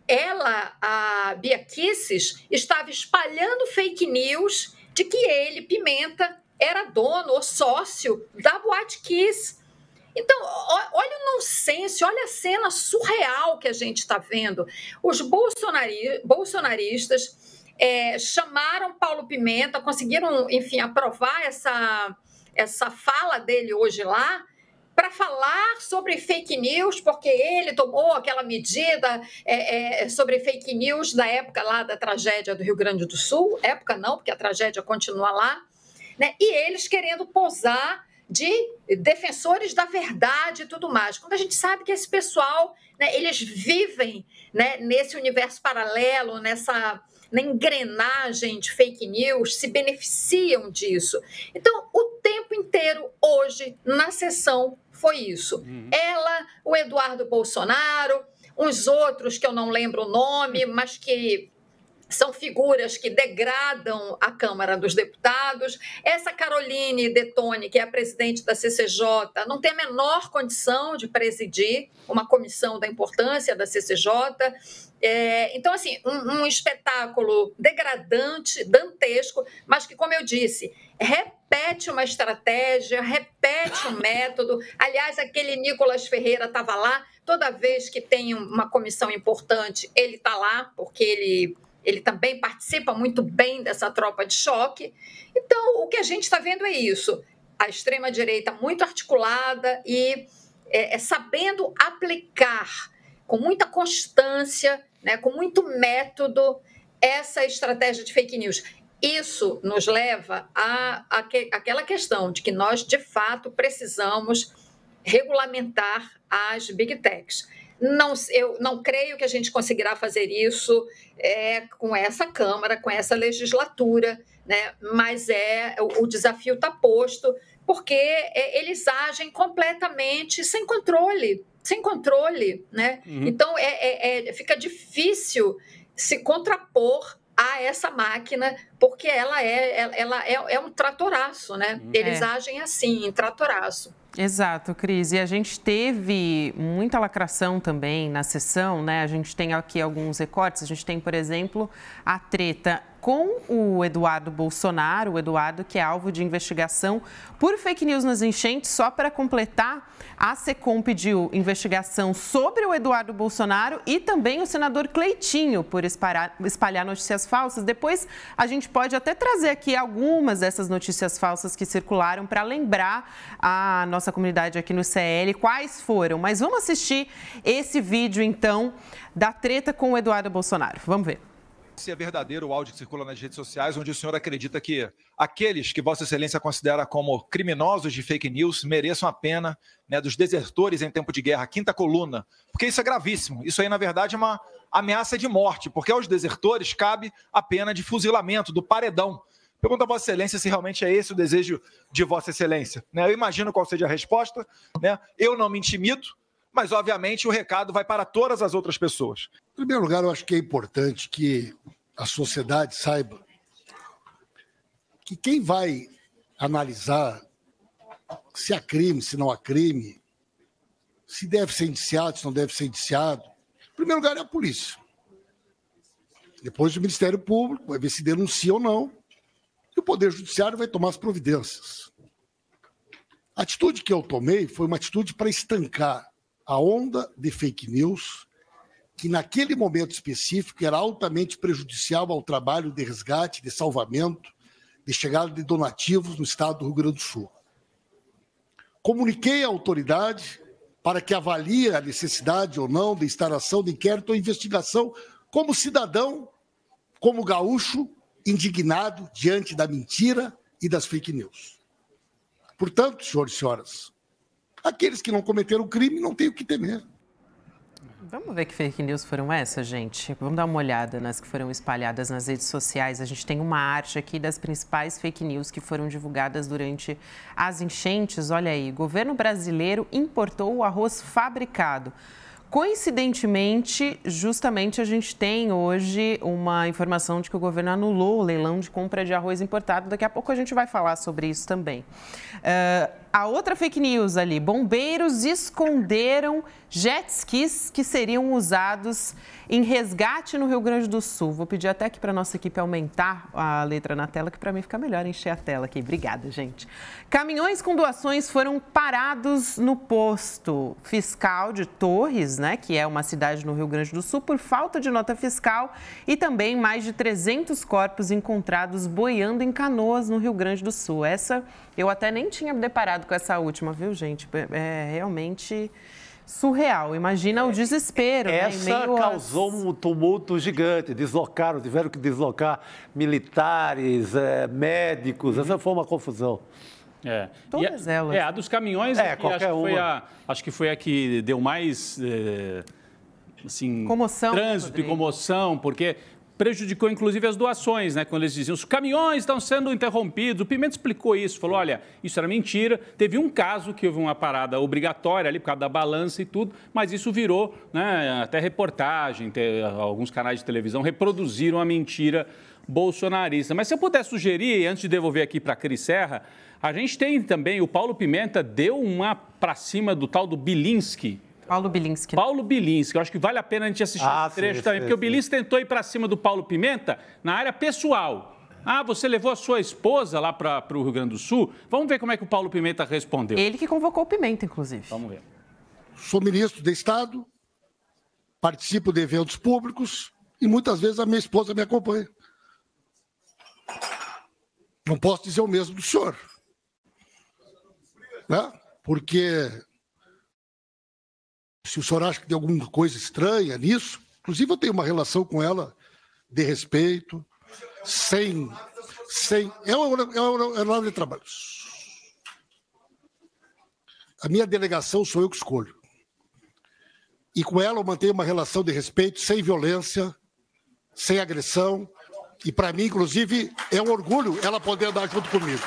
ela, a Bia Kisses, estava espalhando fake news de que ele, Pimenta, era dono ou sócio da Boate Kiss. Então, olha o nonsense, olha a cena surreal que a gente está vendo. Os bolsonari, bolsonaristas é, chamaram Paulo Pimenta, conseguiram, enfim, aprovar essa, essa fala dele hoje lá para falar sobre fake news, porque ele tomou aquela medida é, é, sobre fake news da época lá da tragédia do Rio Grande do Sul, época não, porque a tragédia continua lá, né? e eles querendo posar de defensores da verdade e tudo mais. Quando a gente sabe que esse pessoal, né, eles vivem né, nesse universo paralelo, nessa na engrenagem de fake news, se beneficiam disso. Então, o tempo inteiro, hoje, na sessão, foi isso. Uhum. Ela, o Eduardo Bolsonaro, uns outros que eu não lembro o nome, mas que são figuras que degradam a Câmara dos Deputados. Essa Caroline Detone, que é a presidente da CCJ, não tem a menor condição de presidir uma comissão da importância da CCJ. É, então, assim, um, um espetáculo degradante, dantesco, mas que, como eu disse, repete uma estratégia, repete um método. Aliás, aquele Nicolas Ferreira estava lá, toda vez que tem uma comissão importante, ele está lá, porque ele ele também participa muito bem dessa tropa de choque. Então, o que a gente está vendo é isso: a extrema-direita muito articulada e é, é, sabendo aplicar com muita constância, né, com muito método, essa estratégia de fake news. Isso nos leva à aquela questão de que nós, de fato, precisamos regulamentar as big techs. Não, eu não creio que a gente conseguirá fazer isso é, com essa Câmara, com essa legislatura, né? mas é o, o desafio está posto, porque é, eles agem completamente sem controle, sem controle. Né? Uhum. Então é, é, é fica difícil se contrapor a essa máquina, porque ela é, ela é, é um tratoraço, né? Uhum. Eles é. agem assim, em tratoraço. Exato, Cris. E a gente teve muita lacração também na sessão, né? A gente tem aqui alguns recortes. A gente tem, por exemplo, a treta com o Eduardo Bolsonaro, o Eduardo que é alvo de investigação por fake news nas enchentes. Só para completar, a SECOM pediu investigação sobre o Eduardo Bolsonaro e também o senador Cleitinho por espalhar, espalhar notícias falsas. Depois a gente pode até trazer aqui algumas dessas notícias falsas que circularam para lembrar a nossa comunidade aqui no CL quais foram. Mas vamos assistir esse vídeo então da treta com o Eduardo Bolsonaro. Vamos ver se é verdadeiro o áudio que circula nas redes sociais, onde o senhor acredita que aqueles que Vossa Excelência considera como criminosos de fake news mereçam a pena né, dos desertores em tempo de guerra, quinta coluna, porque isso é gravíssimo. Isso aí, na verdade, é uma ameaça de morte, porque aos desertores cabe a pena de fuzilamento, do paredão. Pergunta a Vossa Excelência se realmente é esse o desejo de Vossa Excelência. Né? Eu imagino qual seja a resposta. Né? Eu não me intimido, mas obviamente o recado vai para todas as outras pessoas. Em primeiro lugar, eu acho que é importante que a sociedade saiba que quem vai analisar se há crime, se não há crime, se deve ser indiciado, se não deve ser indiciado, em primeiro lugar é a polícia. Depois o Ministério Público vai ver se denuncia ou não. E o Poder Judiciário vai tomar as providências. A atitude que eu tomei foi uma atitude para estancar a onda de fake news, que naquele momento específico era altamente prejudicial ao trabalho de resgate, de salvamento, de chegada de donativos no estado do Rio Grande do Sul. Comuniquei à autoridade para que avalie a necessidade ou não de instalação de inquérito ou investigação como cidadão, como gaúcho, indignado diante da mentira e das fake news. Portanto, senhores e senhoras, Aqueles que não cometeram crime não têm o que temer. Vamos ver que fake news foram essas, gente. Vamos dar uma olhada nas que foram espalhadas nas redes sociais. A gente tem uma arte aqui das principais fake news que foram divulgadas durante as enchentes. Olha aí, governo brasileiro importou o arroz fabricado. Coincidentemente, justamente a gente tem hoje uma informação de que o governo anulou o leilão de compra de arroz importado. Daqui a pouco a gente vai falar sobre isso também. Uh a outra fake news ali. Bombeiros esconderam jet skis que seriam usados em resgate no Rio Grande do Sul. Vou pedir até aqui para nossa equipe aumentar a letra na tela, que para mim fica melhor encher a tela aqui. Obrigada, gente. Caminhões com doações foram parados no posto fiscal de Torres, né, que é uma cidade no Rio Grande do Sul, por falta de nota fiscal e também mais de 300 corpos encontrados boiando em canoas no Rio Grande do Sul. Essa eu até nem tinha deparado cuidado com essa última, viu, gente? É, é realmente surreal. Imagina o desespero. Né, essa né? causou um tumulto gigante. Deslocaram, tiveram que deslocar militares, é, médicos. Essa foi uma confusão. É. Todas a, elas. É, a dos caminhões é, aqui, é acho, que foi a, acho que foi a que deu mais. É, assim, comoção, trânsito Rodrigo. e comoção, porque prejudicou inclusive as doações, né? Quando eles diziam os caminhões estão sendo interrompidos. O Pimenta explicou isso, falou: olha, isso era mentira. Teve um caso que houve uma parada obrigatória ali por causa da balança e tudo, mas isso virou né, até reportagem, ter, alguns canais de televisão reproduziram a mentira bolsonarista. Mas se eu puder sugerir, antes de devolver aqui para a Cris Serra, a gente tem também, o Paulo Pimenta deu uma para cima do tal do Bilinski, Paulo Bilinski. Né? Paulo Bilinski. Eu acho que vale a pena a gente assistir ah, esse trecho sim, também, sim, porque sim. o Bilinski tentou ir para cima do Paulo Pimenta na área pessoal. Ah, você levou a sua esposa lá para o Rio Grande do Sul? Vamos ver como é que o Paulo Pimenta respondeu. Ele que convocou o Pimenta, inclusive. Vamos ver. Sou ministro de Estado, participo de eventos públicos e muitas vezes a minha esposa me acompanha. Não posso dizer o mesmo do senhor. Né? Porque se o senhor acha que tem alguma coisa estranha nisso. Inclusive, eu tenho uma relação com ela de respeito, sem. sem é um horário é é de trabalho. A minha delegação sou eu que escolho. E com ela eu mantenho uma relação de respeito, sem violência, sem agressão. E para mim, inclusive, é um orgulho ela poder andar junto comigo.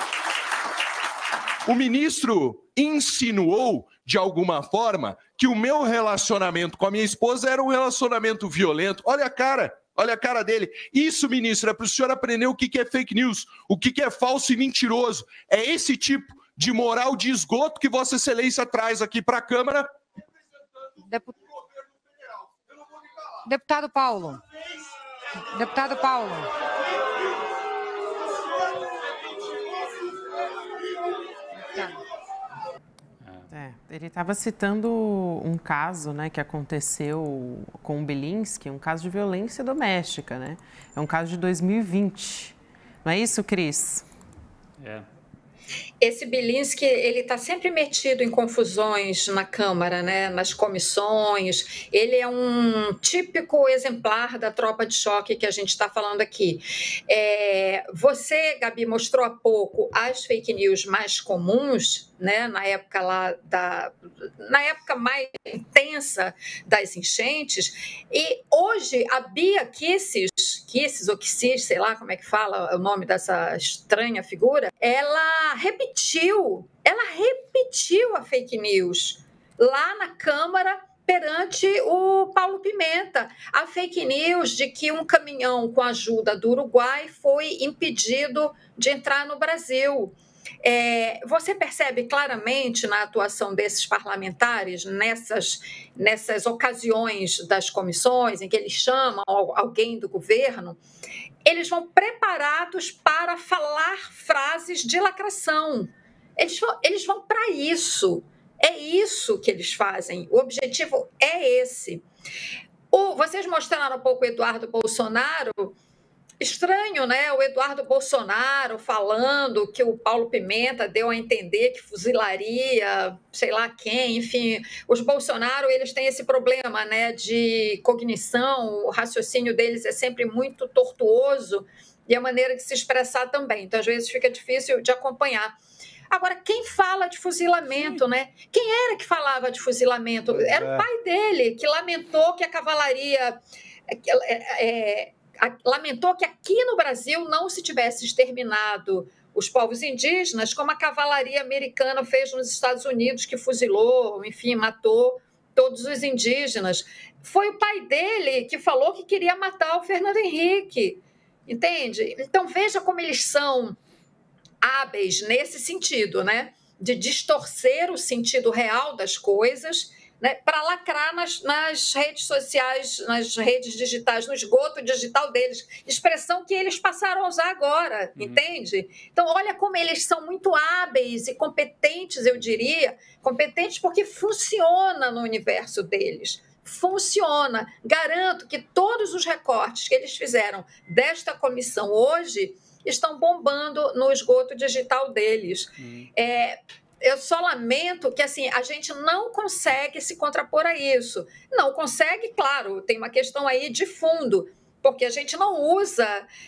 O ministro insinuou de alguma forma que o meu relacionamento com a minha esposa era um relacionamento violento. Olha a cara, olha a cara dele. Isso, ministro, é para o senhor aprender o que é fake news, o que é falso e mentiroso. É esse tipo de moral de esgoto que Vossa Excelência traz aqui para a Câmara. Depu... Deputado Paulo. Deputado Paulo. Deputado. É, ele estava citando um caso né, que aconteceu com o Belinsky, um caso de violência doméstica, né? É um caso de 2020. Não é isso, Cris? É. Esse Bilinski, ele está sempre metido em confusões na Câmara, né? nas comissões. Ele é um típico exemplar da tropa de choque que a gente está falando aqui. É, você, Gabi, mostrou há pouco as fake news mais comuns, né? na época lá da. na época mais intensa das enchentes. E hoje a Bia Kisses Kisses, ou Kisses, sei lá como é que fala o nome dessa estranha figura, ela repetiu, ela repetiu a fake news lá na Câmara perante o Paulo Pimenta. A fake news de que um caminhão com ajuda do Uruguai foi impedido de entrar no Brasil. É, você percebe claramente na atuação desses parlamentares nessas, nessas ocasiões das comissões em que eles chamam alguém do governo, eles vão preparados para falar frases de lacração. Eles vão, eles vão para isso. É isso que eles fazem. O objetivo é esse. O, vocês mostraram um pouco o Eduardo Bolsonaro estranho, né? O Eduardo Bolsonaro falando que o Paulo Pimenta deu a entender que fuzilaria, sei lá quem, enfim. Os Bolsonaro, eles têm esse problema, né, de cognição, o raciocínio deles é sempre muito tortuoso e a maneira de se expressar também. Então, às vezes fica difícil de acompanhar. Agora, quem fala de fuzilamento, Sim. né? Quem era que falava de fuzilamento? Pois era é. o pai dele, que lamentou que a cavalaria é, é, é lamentou que aqui no Brasil não se tivesse exterminado os povos indígenas, como a cavalaria americana fez nos Estados Unidos, que fuzilou, enfim, matou todos os indígenas. Foi o pai dele que falou que queria matar o Fernando Henrique, entende? Então veja como eles são hábeis nesse sentido, né? De distorcer o sentido real das coisas né, para lacrar nas, nas redes sociais, nas redes digitais, no esgoto digital deles, expressão que eles passaram a usar agora, uhum. entende? Então, olha como eles são muito hábeis e competentes, eu diria, competentes porque funciona no universo deles funciona. Garanto que todos os recortes que eles fizeram desta comissão hoje estão bombando no esgoto digital deles. Uhum. É, eu só lamento que assim a gente não consegue se contrapor a isso. Não consegue, claro, tem uma questão aí de fundo, porque a gente não usa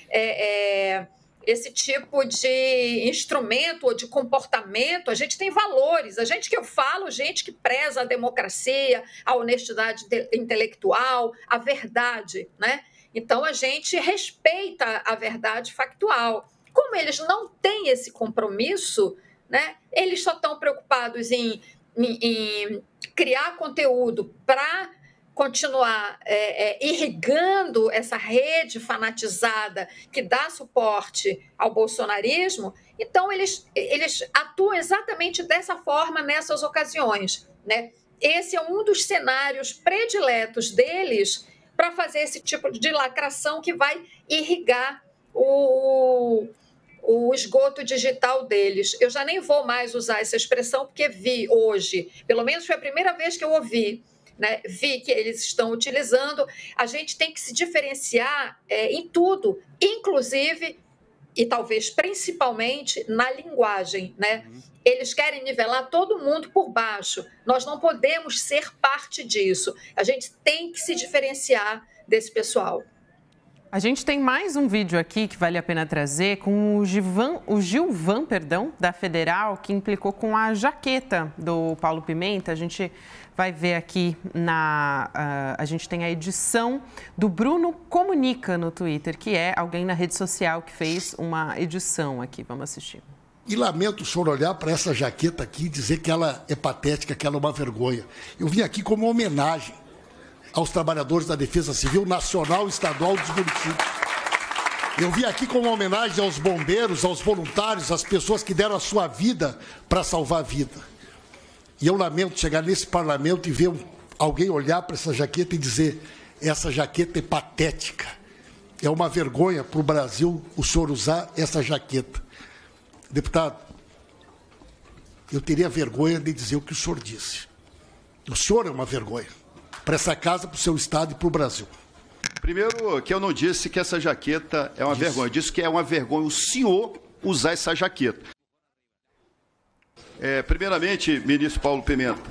é, é, esse tipo de instrumento ou de comportamento. A gente tem valores. A gente que eu falo, gente que preza a democracia, a honestidade intelectual, a verdade, né? Então a gente respeita a verdade factual. Como eles não têm esse compromisso, né? Eles só estão preocupados em, em, em criar conteúdo para continuar é, é, irrigando essa rede fanatizada que dá suporte ao bolsonarismo, então eles, eles atuam exatamente dessa forma nessas ocasiões. Né? Esse é um dos cenários prediletos deles para fazer esse tipo de lacração que vai irrigar o, o esgoto digital deles. Eu já nem vou mais usar essa expressão porque vi hoje, pelo menos foi a primeira vez que eu ouvi, né? vi que eles estão utilizando. A gente tem que se diferenciar é, em tudo, inclusive e talvez principalmente na linguagem, né? Uhum. Eles querem nivelar todo mundo por baixo. Nós não podemos ser parte disso. A gente tem que se diferenciar desse pessoal. A gente tem mais um vídeo aqui que vale a pena trazer com o, Givan, o Gilvan perdão, da Federal, que implicou com a jaqueta do Paulo Pimenta. A gente vai ver aqui na. Uh, a gente tem a edição do Bruno Comunica no Twitter, que é alguém na rede social que fez uma edição aqui. Vamos assistir. E lamento o senhor olhar para essa jaqueta aqui e dizer que ela é patética, que ela é uma vergonha. Eu vim aqui como homenagem aos trabalhadores da Defesa Civil Nacional, Estadual dos Municípios. Eu vim aqui como homenagem aos bombeiros, aos voluntários, às pessoas que deram a sua vida para salvar a vida. E eu lamento chegar nesse parlamento e ver um, alguém olhar para essa jaqueta e dizer: essa jaqueta é patética. É uma vergonha para o Brasil o senhor usar essa jaqueta. Deputado, eu teria vergonha de dizer o que o senhor disse. O senhor é uma vergonha para essa casa, para o seu Estado e para o Brasil. Primeiro, que eu não disse que essa jaqueta é uma Isso. vergonha. Eu disse que é uma vergonha o senhor usar essa jaqueta. É, primeiramente, ministro Paulo Pimenta,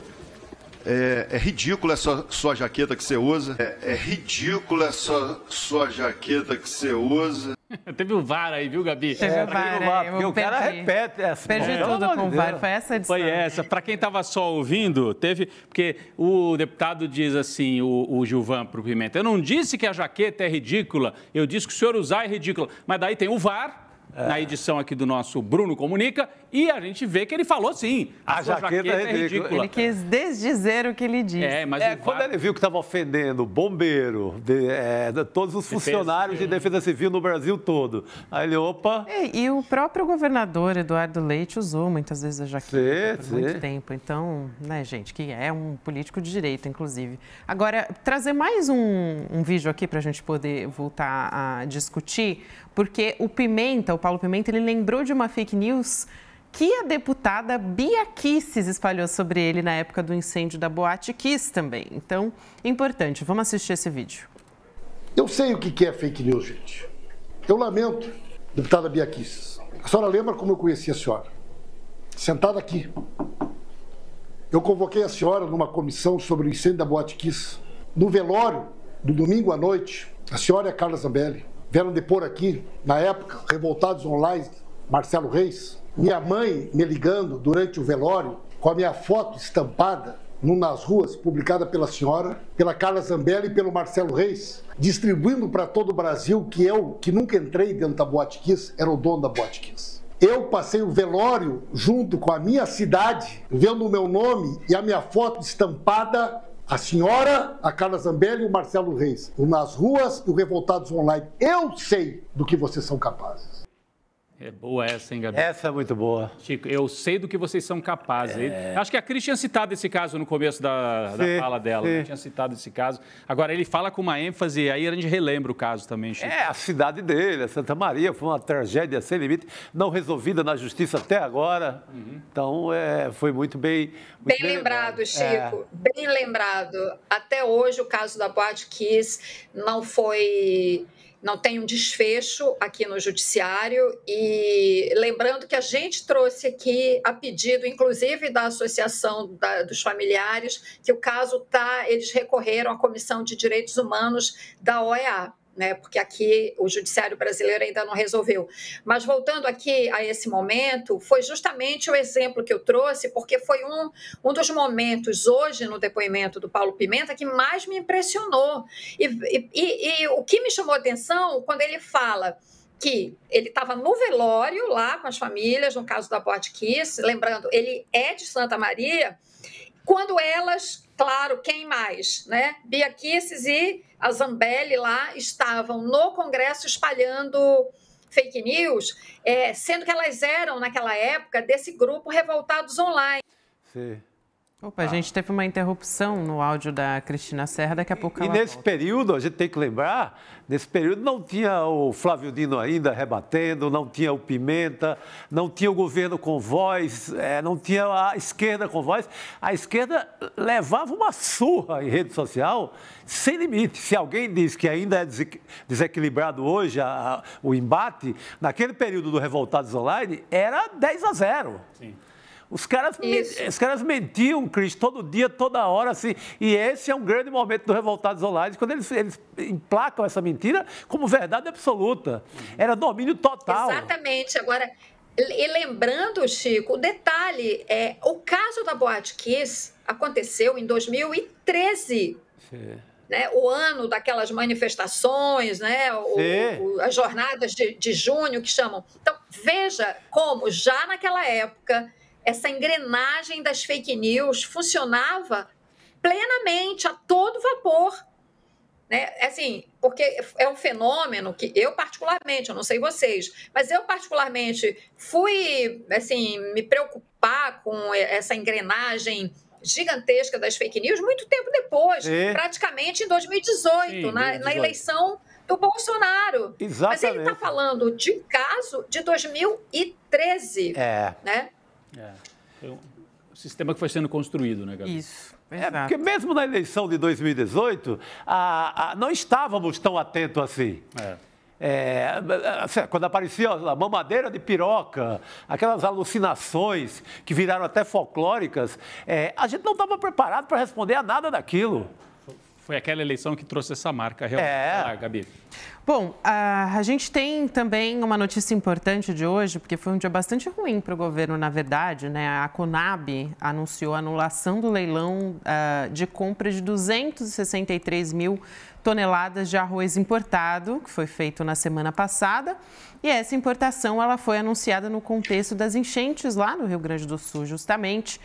é, é ridícula essa sua jaqueta que você usa. É, é ridícula essa sua jaqueta que você usa. [laughs] Teve um VAR aí, viu, Gabi? Teve é, um VAR, um VAR é, o perdi, cara repete essa. Perdi tudo com o VAR, foi essa edição. Foi essa. Para quem estava só ouvindo, teve... Porque o deputado diz assim, o, o Gilvan para o Pimenta, eu não disse que a jaqueta é ridícula, eu disse que o senhor usar é ridícula. Mas daí tem o VAR, é. na edição aqui do nosso Bruno Comunica e a gente vê que ele falou sim. A, a jaqueta, jaqueta, é, é ridícula. ridícula. Ele quis desdizer o que ele disse. É, mas é, quando ele viu que estava ofendendo bombeiro, de, é, de, todos os funcionários defesa. de defesa civil no Brasil todo. Aí ele, opa. E, é, e o próprio governador Eduardo Leite usou muitas vezes a jaqueta sim, por sim. muito tempo. Então, né, gente, que é um político de direito, inclusive. Agora, trazer mais um, um vídeo aqui para a gente poder voltar a discutir, porque o Pimenta, o Paulo Pimenta, ele lembrou de uma fake news que a deputada Bia Kisses espalhou sobre ele na época do incêndio da Boate Kiss também. Então, importante, vamos assistir esse vídeo. Eu sei o que é fake news, gente. Eu lamento, deputada Bia Kisses. A senhora lembra como eu conheci a senhora? Sentada aqui. Eu convoquei a senhora numa comissão sobre o incêndio da Boate Kiss. No velório, do domingo à noite, a senhora e a Carla Zambelli vieram depor aqui, na época, revoltados online, Marcelo Reis. Minha mãe me ligando durante o velório com a minha foto estampada no Nas Ruas, publicada pela senhora, pela Carla Zambelli e pelo Marcelo Reis, distribuindo para todo o Brasil que eu, que nunca entrei dentro da Boate Kiss, era o dono da Boate Kiss. Eu passei o velório junto com a minha cidade, vendo o meu nome e a minha foto estampada a senhora, a Carla Zambelli e o Marcelo Reis, o Nas Ruas e o Revoltados Online. Eu sei do que vocês são capazes. É boa essa, hein, Gabi? Essa é muito boa. Chico, eu sei do que vocês são capazes. É... Acho que a Cris tinha citado esse caso no começo da, sim, da fala dela. Né? Tinha citado esse caso. Agora, ele fala com uma ênfase, aí a gente relembra o caso também, Chico. É, a cidade dele, a Santa Maria, foi uma tragédia sem limite, não resolvida na justiça até agora. Uhum. Então, é, foi muito bem... Muito bem, bem, lembrado, lembrado. Chico. É... Bem lembrado. Até hoje, o caso da Boate Kiss não foi não tem um desfecho aqui no Judiciário. E lembrando que a gente trouxe aqui, a pedido, inclusive, da Associação da, dos Familiares, que o caso está, eles recorreram à Comissão de Direitos Humanos da OEA né? Porque aqui o judiciário brasileiro ainda não resolveu. Mas voltando aqui a esse momento, foi justamente o exemplo que eu trouxe, porque foi um, um dos momentos hoje no depoimento do Paulo Pimenta que mais me impressionou. E, e, e, o que me chamou a atenção quando ele fala que ele estava no velório lá com as famílias, no caso da Kiss, lembrando, ele é de Santa Maria, quando elas claro, quem mais? Né? Bia Kisses e a Zambelli lá estavam no Congresso espalhando fake news, é, sendo que elas eram, naquela época, desse grupo Revoltados Online. Sim. Opa, a gente teve uma interrupção no áudio da Cristina Serra, daqui a pouco e, ela E nesse volta. período, a gente tem que lembrar, nesse período não tinha o Flávio Dino ainda rebatendo, não tinha o Pimenta, não tinha o governo com voz, é, não tinha a esquerda com voz. A esquerda levava uma surra em rede social sem limite. Se alguém diz que ainda é desequilibrado hoje a, a, o embate, naquele período do Revoltados Online, era 10 a 0. Sim. Os caras, os caras mentiam, Cris, todo dia, toda hora, assim. E esse é um grande momento do Revoltados Online, quando eles, eles emplacam essa mentira como verdade absoluta. Era domínio total. Exatamente. Agora, e lembrando, Chico, o detalhe é o caso da Boate Kiss aconteceu em 2013. Sim. Né, o ano daquelas manifestações, né, o, o, as jornadas de, de junho que chamam. Então, veja como já naquela época essa engrenagem das fake news funcionava plenamente, a todo vapor. Né? É assim, porque é um fenômeno que eu particularmente, eu não sei vocês, mas eu particularmente fui assim me preocupar com essa engrenagem gigantesca das fake news muito tempo depois, e... É. praticamente em 2018, Sim, na, 2018. na eleição do Bolsonaro. Exatamente. Mas ele está falando de um caso de 2013, é. né? É. o é sistema que foi sendo construído, né, Gabi? Isso. verdade. É, porque mesmo na eleição de 2018, a, a, não estávamos tão atentos assim. É. É, assim, quando aparecia a mamadeira de piroca, aquelas alucinações que viraram até folclóricas, é, a gente não estava preparado para responder a nada daquilo. Foi aquela eleição que trouxe essa marca realmente, é. ah, Gabi. Bom, a, a, gente tem também uma notícia importante de hoje, porque foi um dia bastante ruim para o governo, na verdade. Né? A Conab anunciou a anulação do leilão uh, de compra de 263 mil toneladas de arroz importado, que foi feito na semana passada. E essa importação ela foi anunciada no contexto das enchentes lá no Rio Grande do Sul, justamente.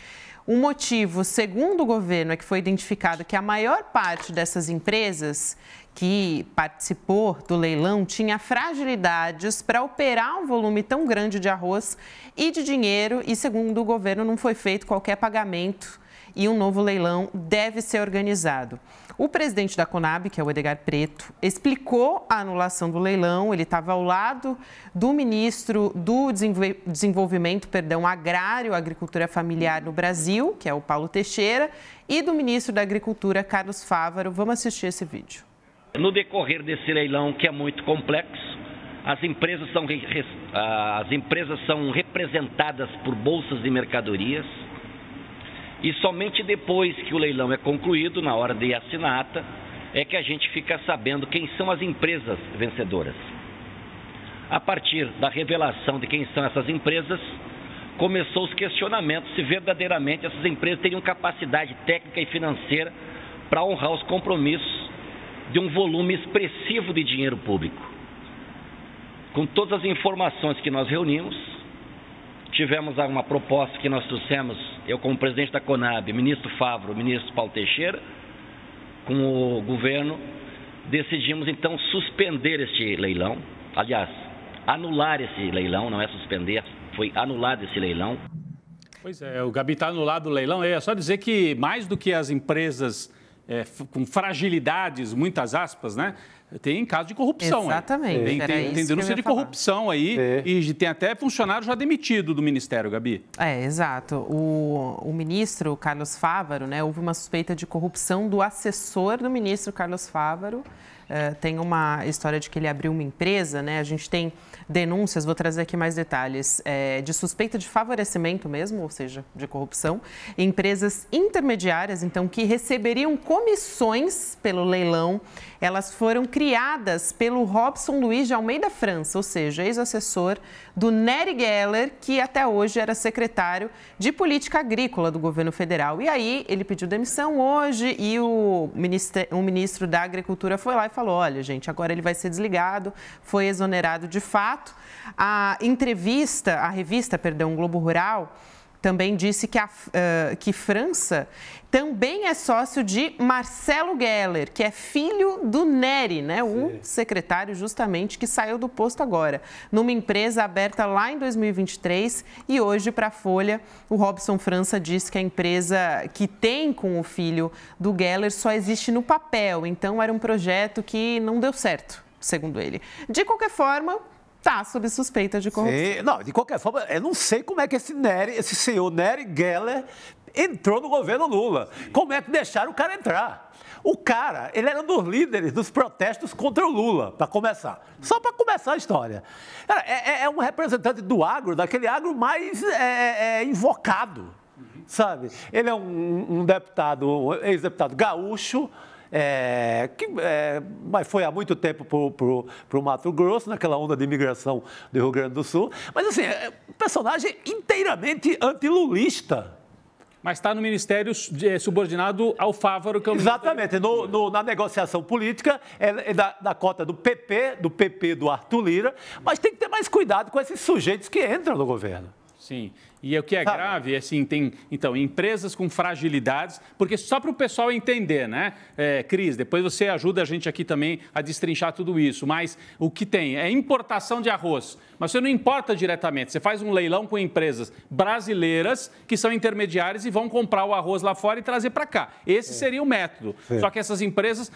O motivo, segundo o governo, é que foi identificado que a maior parte dessas empresas que participou do leilão tinha fragilidades para operar um volume tão grande de arroz e de dinheiro, e segundo o governo, não foi feito qualquer pagamento e um novo leilão deve ser organizado. O presidente da Conab, que é o Edgar Preto, explicou a anulação do leilão. Ele estava ao lado do ministro do Desenvolvimento perdão, Agrário, Agricultura Familiar no Brasil, que é o Paulo Teixeira, e do ministro da Agricultura, Carlos Fávaro. Vamos assistir esse vídeo. No decorrer desse leilão, que é muito complexo, as empresas são, ah, as empresas são representadas por bolsas de mercadorias e somente depois que o leilão é concluído, na hora de assinata, é que a gente fica sabendo quem são as empresas vencedoras. A partir da revelação de quem são essas empresas, começou os questionamentos se verdadeiramente essas empresas teriam capacidade técnica e financeira para honrar os compromissos de um volume expressivo de dinheiro público. Com todas as informações que nós reunimos, Tivemos uma proposta que nós trouxemos, eu como presidente da Conab, ministro Favro, ministro Paulo Teixeira, com o governo, decidimos então suspender este leilão, aliás, anular esse leilão, não é suspender, foi anulado esse leilão. Pois é, o Gabi está anulado o leilão. É só dizer que mais do que as empresas é, com fragilidades, muitas aspas, né? Tem caso de corrupção Exatamente. aí. Exatamente. Tem, tem, tem denúncia de falar. corrupção aí é. e tem até funcionário já demitido do Ministério, Gabi. É, exato. O, o ministro Carlos Fávaro, né, houve uma suspeita de corrupção do assessor do ministro Carlos Fávaro. Uh, tem uma história de que ele abriu uma empresa, né? A gente tem denúncias, vou trazer aqui mais detalhes, é, de suspeita de favorecimento mesmo, ou seja, de corrupção, empresas intermediárias, então, que receberiam comissões pelo leilão, elas foram criadas criadas pelo Robson Luiz de Almeida França, ou seja, ex-assessor do Nery Geller, que até hoje era secretário de Política Agrícola do governo federal. E aí ele pediu demissão hoje e o ministro, o ministro da Agricultura foi lá e falou: olha, gente, agora ele vai ser desligado, foi exonerado de fato. A entrevista, a revista, perdão, Globo Rural também disse que, a, uh, que França também é sócio de Marcelo Geller, que é filho do Neri, né? o secretário justamente que saiu do posto agora, numa empresa aberta lá em 2023 e hoje para a Folha, o Robson França diz que a empresa que tem com o filho do Geller só existe no papel, então era um projeto que não deu certo, segundo ele. De qualquer forma, Tá sob suspeita de corrupção. Sim. Não, de qualquer forma, eu não sei como é que esse Nery, esse senhor Nery Geller entrou no governo Lula. Como é que deixaram o cara entrar? O cara, ele era um dos líderes dos protestos contra o Lula, para começar. Só para começar a história. É, é, é, um representante do agro, daquele agro mais é, é, é invocado, sabe? Ele é um, um deputado, um ex-deputado gaúcho, é, que é, mas foi há muito tempo para o Mato Grosso, naquela onda de imigração do Rio Grande do Sul. Mas, assim, é um personagem inteiramente antilulista. Mas está no Ministério é, subordinado ao Fávaro, que é o Exatamente. No, no, na negociação política, é, é da, da, cota do PP, do PP do Arthur Lira, mas tem que ter mais cuidado com esses sujeitos que entram no governo. Sim. E o que é grave, é assim, tem, então, empresas com fragilidades, porque só para o pessoal entender, né, é, Cris, depois você ajuda a gente aqui também a destrinchar tudo isso, mas o que tem é importação de arroz, mas você não importa diretamente, você faz um leilão com empresas brasileiras que são intermediárias e vão comprar o arroz lá fora e trazer para cá. Esse é. seria o método. É. Só que essas empresas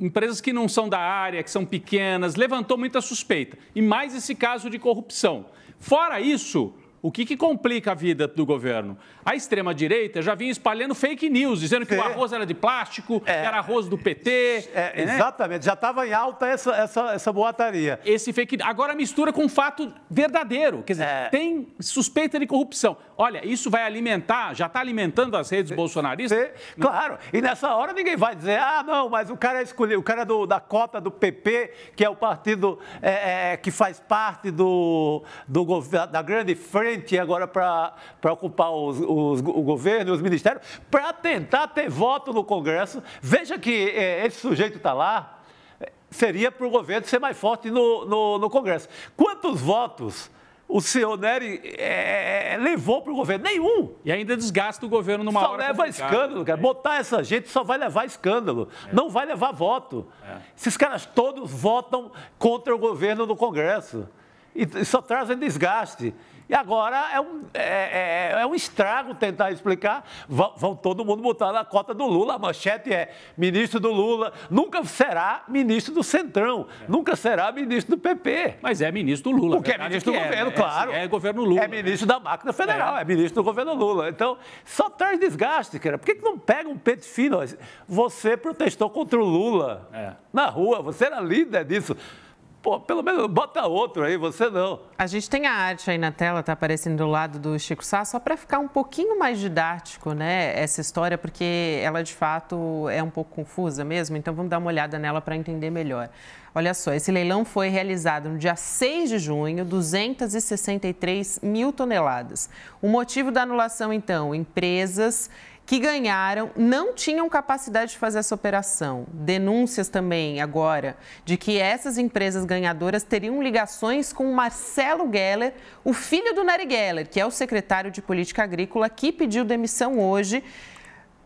empresas que não são da área, que são pequenas, levantou muita suspeita. E mais esse caso de corrupção. Fora isso, o que, que complica a vida do governo? A extrema-direita já vinha espalhando fake news, dizendo que Sim. o arroz era de plástico, é, era arroz do PT. É, né? Exatamente, já estava em alta essa, essa, essa boataria. Esse fake Agora mistura com um fato verdadeiro. Quer dizer, é... tem suspeita de corrupção. Olha, isso vai alimentar, já está alimentando as redes Sim. bolsonaristas. Sim. Claro, e nessa hora ninguém vai dizer, ah, não, mas o cara é escolheu, o cara é do, da cota do PP, que é o partido é, que faz parte do, do, da grande frente frente agora para ocupar os, os, o governo e os ministérios, para tentar ter voto no Congresso. Veja que é, esse sujeito está lá, seria para o governo ser mais forte no, no, no Congresso. Quantos votos o senhor Nery é, é levou para o governo? Nenhum. E ainda desgasta o governo numa só hora. Só leva escândalo, cara. É. Botar essa gente só vai levar escândalo. É. Não vai levar voto. É. Esses caras todos votam contra o governo no Congresso. E só trazem desgaste. E agora é um, é, é, é, é um estrago tentar explicar. Vão, vão, todo mundo botar na cota do Lula. A manchete é ministro do Lula. Nunca será ministro do Centrão. Nunca será ministro do PP. Mas é ministro do Lula. Porque é ministro do é, governo, né? claro. É, governo Lula. É né? ministro da máquina federal. É. é. ministro do governo Lula. Então, só traz desgaste, cara. Por que, que não pega um peito fino? Você protestou contra o Lula na rua. Você era líder disso. Pô, pelo menos bota outro aí, você não. A gente tem a arte aí na tela, tá aparecendo do lado do Chico Sá, só para ficar um pouquinho mais didático, né, essa história, porque ela de fato é um pouco confusa mesmo, então vamos dar uma olhada nela para entender melhor. Olha só, esse leilão foi realizado no dia 6 de junho, 263 mil toneladas. O motivo da anulação, então, empresas que ganharam não tinham capacidade de fazer essa operação. Denúncias também agora de que essas empresas ganhadoras teriam ligações com Marcelo Geller, o filho do Nery Geller, que é o secretário de Política Agrícola, que pediu demissão hoje.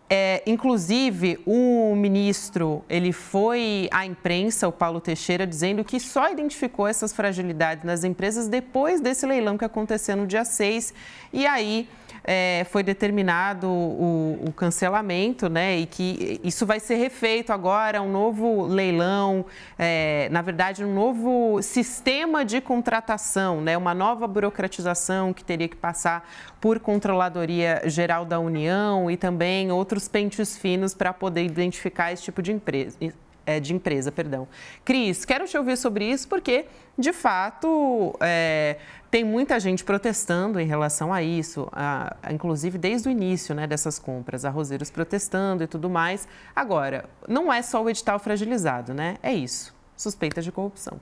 É, inclusive, o ministro ele foi à imprensa, o Paulo Teixeira, dizendo que só identificou essas fragilidades nas empresas depois desse leilão que aconteceu no dia 6. E aí é, foi determinado o, o, cancelamento, né? E que isso vai ser refeito agora, um novo leilão, é, na verdade, um novo sistema de contratação, né? Uma nova burocratização que teria que passar por Controladoria Geral da União e também outros pentes finos para poder identificar esse tipo de empresa é, de empresa, perdão. Cris, quero te ouvir sobre isso porque, de fato, é, tem muita gente protestando em relação a isso, a, a, inclusive desde o início né, dessas compras, arrozeiros protestando e tudo mais. Agora, não é só o edital fragilizado, né? É isso, suspeita de corrupção.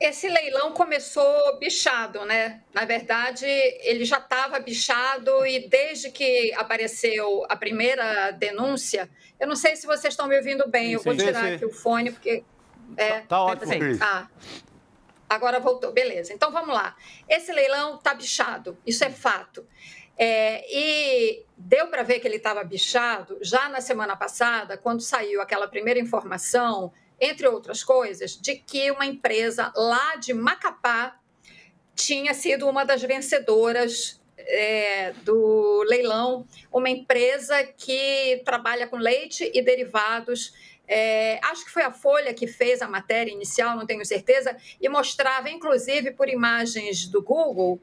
Esse leilão começou bichado, né? Na verdade, ele já estava bichado e desde que apareceu a primeira denúncia, eu não sei se vocês estão me ouvindo bem, sim, eu vou sim, tirar sim. aqui o fone porque é, tá, tá ótimo, tá Cris. Ah, Agora voltou, beleza. Então vamos lá. Esse leilão tá bichado, isso é fato. É, e deu para ver que ele estava bichado já na semana passada, quando saiu aquela primeira informação, entre outras coisas, de que uma empresa lá de Macapá tinha sido uma das vencedoras é, do leilão, uma empresa que trabalha com leite e derivados é, acho que foi a Folha que fez a matéria inicial, não tenho certeza, e mostrava, inclusive, por imagens do Google,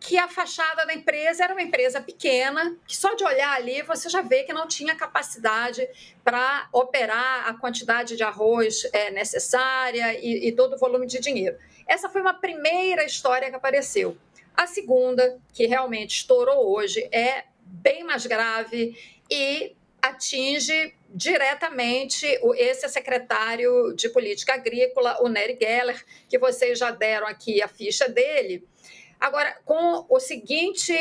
que a fachada da empresa era uma empresa pequena, que só de olhar ali você já vê que não tinha capacidade para operar a quantidade de arroz é, necessária e, e todo o volume de dinheiro. Essa foi uma primeira história que apareceu. A segunda, que realmente estourou hoje, é bem mais grave e atinge diretamente esse secretário de Política Agrícola, o Nery Geller, que vocês já deram aqui a ficha dele. Agora, com o seguinte,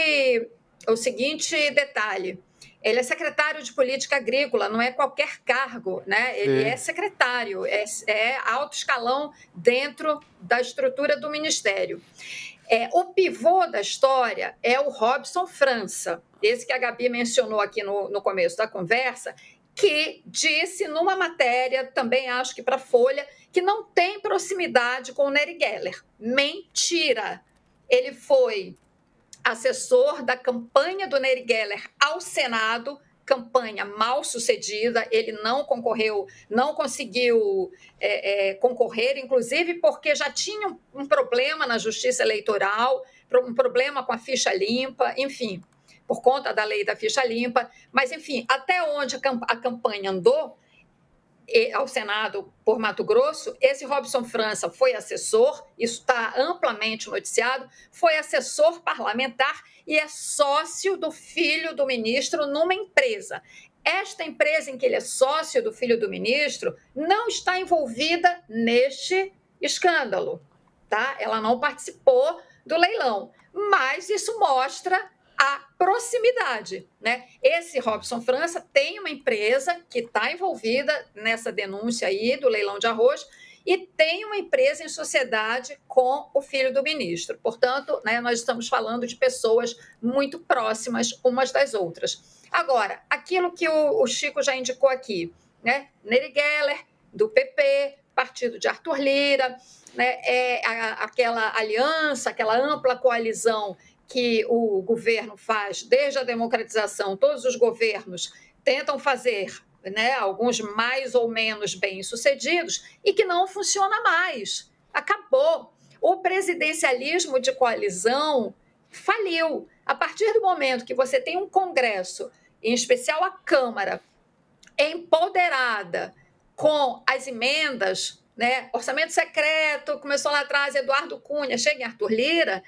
o seguinte detalhe. Ele é secretário de política agrícola, não é qualquer cargo, né? Ele Sim. é secretário, é, é alto escalão dentro da estrutura do ministério. É, o pivô da história é o Robson França. Esse que a Gabi mencionou aqui no, no começo da conversa, que disse numa matéria, também acho que para Folha, que não tem proximidade com o Nery Geller. Mentira! Ele foi assessor da campanha do Nery Geller ao Senado, campanha mal sucedida, ele não concorreu, não conseguiu é, é, concorrer, inclusive porque já tinha um, um problema na justiça eleitoral, um problema com a ficha limpa, enfim por conta da lei da ficha limpa. Mas, enfim, até onde a campanha andou ao Senado por Mato Grosso, esse Robson França foi assessor, isso está amplamente noticiado, foi assessor parlamentar e é sócio do filho do ministro numa empresa. Esta empresa em que ele é sócio do filho do ministro não está envolvida neste escândalo, tá? Ela não participou do leilão, mas isso mostra a proximidade, né? Esse Robson França tem uma empresa que está envolvida nessa denúncia aí do leilão de arroz e tem uma empresa em sociedade com o filho do ministro. Portanto, né, nós estamos falando de pessoas muito próximas umas das outras. Agora, aquilo que o, o Chico já indicou aqui, né? Nery Geller, do PP, partido de Arthur Lira, né? é, a, aquela aliança, aquela ampla coalizão que o governo faz desde a democratização, todos os governos tentam fazer, né, alguns mais ou menos bem-sucedidos, e que não funciona mais. Acabou. O presidencialismo de coalizão faliu. A partir do momento que você tem um Congresso, em especial a Câmara, empoderada com as emendas, né, orçamento secreto, começou lá atrás Eduardo Cunha, chega em Arthur Lira,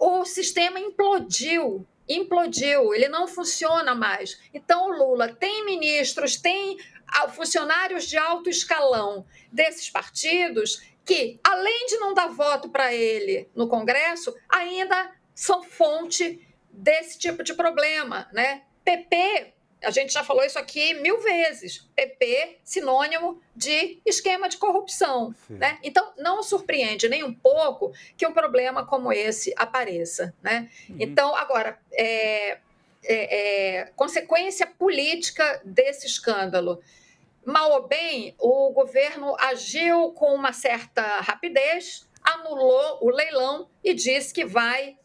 o sistema implodiu implodiu, ele não funciona mais. Então, o Lula tem ministros, tem ah, funcionários de alto escalão desses partidos que, além de não dar voto para ele no Congresso, ainda são fonte desse tipo de problema, né? PP a gente já falou isso aqui mil vezes. PP, sinônimo de esquema de corrupção. Né? Então, não surpreende nem um pouco que um problema como esse apareça. Né? Uhum. Então, agora, é, é, é, consequência política desse escândalo. Mal ou bem, o governo agiu com uma certa rapidez, anulou o leilão e disse que vai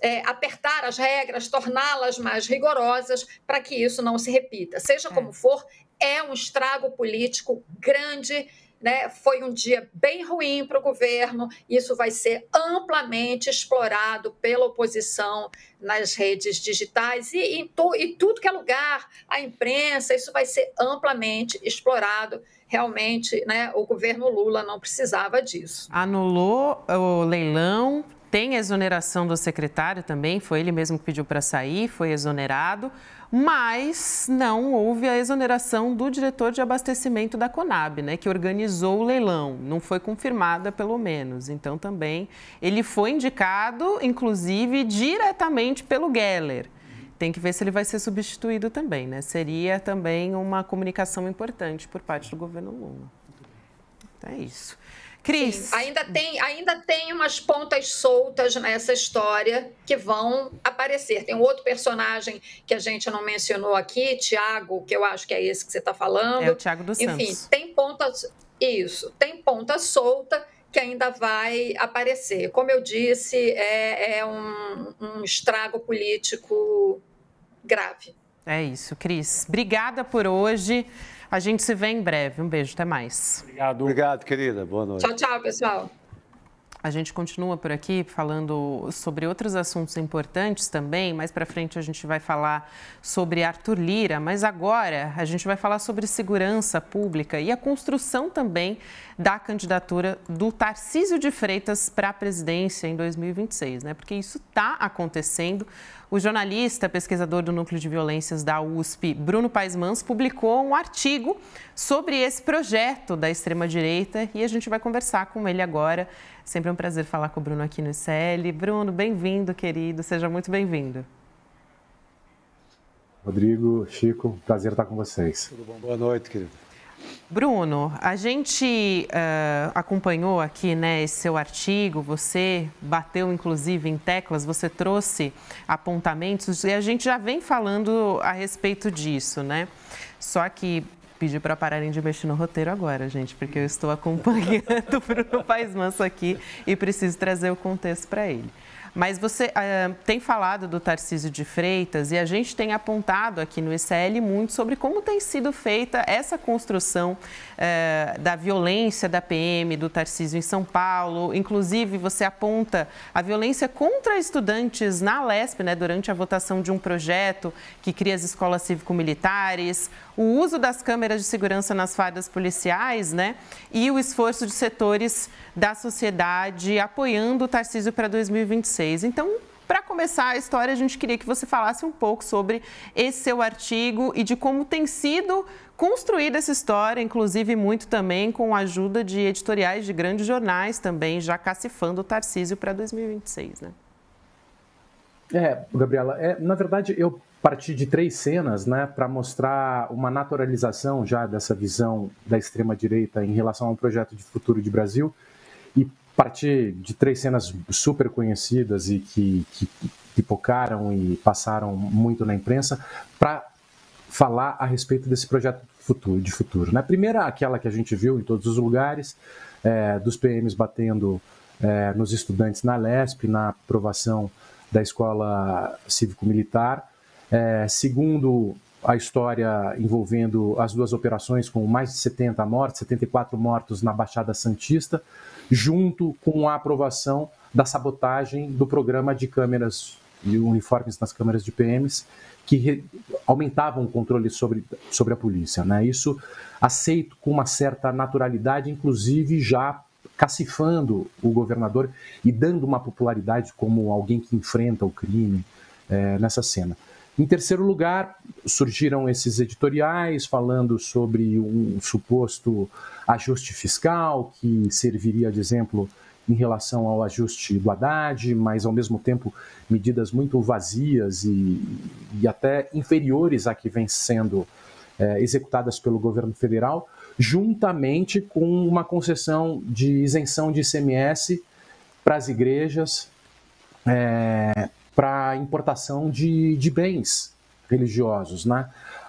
é, apertar as regras, torná-las mais rigorosas para que isso não se repita. Seja é. como for, é um estrago político grande. Né? Foi um dia bem ruim para o governo. Isso vai ser amplamente explorado pela oposição nas redes digitais e em, to, tudo que é lugar, a imprensa. Isso vai ser amplamente explorado realmente né, o governo Lula não precisava disso. Anulou o leilão, tem a exoneração do secretário também, foi ele mesmo que pediu para sair, foi exonerado, mas não houve a exoneração do diretor de abastecimento da Conab, né, que organizou o leilão. Não foi confirmada, pelo menos. Então, também, ele foi indicado, inclusive, diretamente pelo Geller. Tem que ver se ele vai ser substituído também, né? Seria também uma comunicação importante por parte do governo Lula. Então, é isso. Cris. Sim, ainda, tem, ainda tem umas pontas soltas nessa história que vão aparecer. Tem um outro personagem que a gente não mencionou aqui, Tiago, que eu acho que é esse que você está falando. É o Tiago dos Santos. Enfim, tem pontas. Isso, tem ponta solta que ainda vai aparecer. Como eu disse, é, é um, um estrago político grave. É isso, Cris. Obrigada por hoje. A gente se vê em breve. Um beijo, até mais. Obrigado. Obrigado, querida. Boa noite. Tchau, tchau, pessoal. A gente continua por aqui falando sobre outros assuntos importantes também. Mais para frente a gente vai falar sobre Arthur Lira, mas agora a gente vai falar sobre segurança pública e a construção também da candidatura do Tarcísio de Freitas para a presidência em 2026, né? Porque isso está acontecendo. O jornalista, pesquisador do Núcleo de Violências da USP, Bruno Paes Mans, publicou um artigo sobre esse projeto da extrema-direita e a gente vai conversar com ele agora. Sempre um prazer falar com o Bruno aqui no ICL. Bruno, bem-vindo, querido. Seja muito bem-vindo. Rodrigo, Chico, prazer estar com vocês. Tudo bom? Boa noite, querido. Bruno, a gente uh, acompanhou aqui né, esse seu artigo, você bateu inclusive em teclas, você trouxe apontamentos e a gente já vem falando a respeito disso, né? Só que pedi para pararem de mexer no roteiro agora, gente, porque eu estou acompanhando [laughs] o Bruno Paes Manso aqui e preciso trazer o contexto para ele. Mas você uh, tem falado do Tarcísio de Freitas e a gente tem apontado aqui no ICL muito sobre como tem sido feita essa construção uh, da violência da PM, do Tarcísio em São Paulo. Inclusive, você aponta a violência contra estudantes na Lesp, né, durante a votação de um projeto que cria as escolas cívico-militares, o uso das câmeras de segurança nas fardas policiais, né, e o esforço de setores da sociedade apoiando o Tarcísio para 2026 vocês. Então, para começar a história, a gente queria que você falasse um pouco sobre esse seu artigo e de como tem sido construída essa história, inclusive muito também com a ajuda de editoriais de grandes jornais também, já cacifando o Tarcísio para 2026, né? É, Gabriela, é, na verdade eu parti de três cenas, né, para mostrar uma naturalização já dessa visão da extrema direita em relação ao projeto de futuro de Brasil e partir de três cenas super conhecidas e que, que pipocaram e passaram muito na imprensa para falar a respeito desse projeto futuro, de futuro. Né? Primeira, aquela que a gente viu em todos os lugares, é, dos PMs batendo é, nos estudantes na LESP, na aprovação da escola cívico-militar. É, segundo, a história envolvendo as duas operações com mais de 70 mortes, 74 mortos na Baixada Santista junto com a aprovação da sabotagem do programa de câmeras e uniformes nas câmeras de PMs que re, aumentavam o controle sobre, sobre a polícia. Né? Isso aceito com uma certa naturalidade, inclusive já cacifando o governador e dando uma popularidade como alguém que enfrenta o crime é, nessa cena. Em terceiro lugar, surgiram esses editoriais falando sobre um suposto ajuste fiscal que serviria de exemplo em relação ao ajuste do Haddad, mas ao mesmo tempo medidas muito vazias e, e até inferiores à que vem sendo é, executadas pelo governo federal, juntamente com uma concessão de isenção de ICMS para as igrejas, é, para importação de, de bens religiosos, né?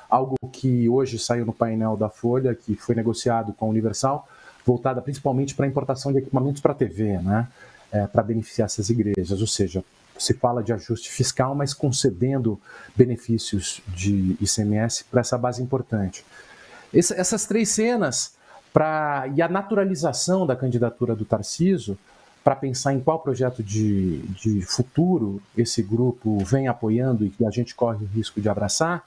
Algo que hoje saiu no painel da Folha, que foi negociado com a Universal, voltada principalmente para a importação de equipamentos para TV, né? É, para beneficiar essas igrejas. Ou seja, se fala de ajuste fiscal, mas concedendo benefícios de ICMS para essa base importante. Essa, essas três cenas para e a naturalização da candidatura do Tarciso para pensar em qual projeto de, de futuro esse grupo vem apoiando e que a gente corre o risco de abraçar,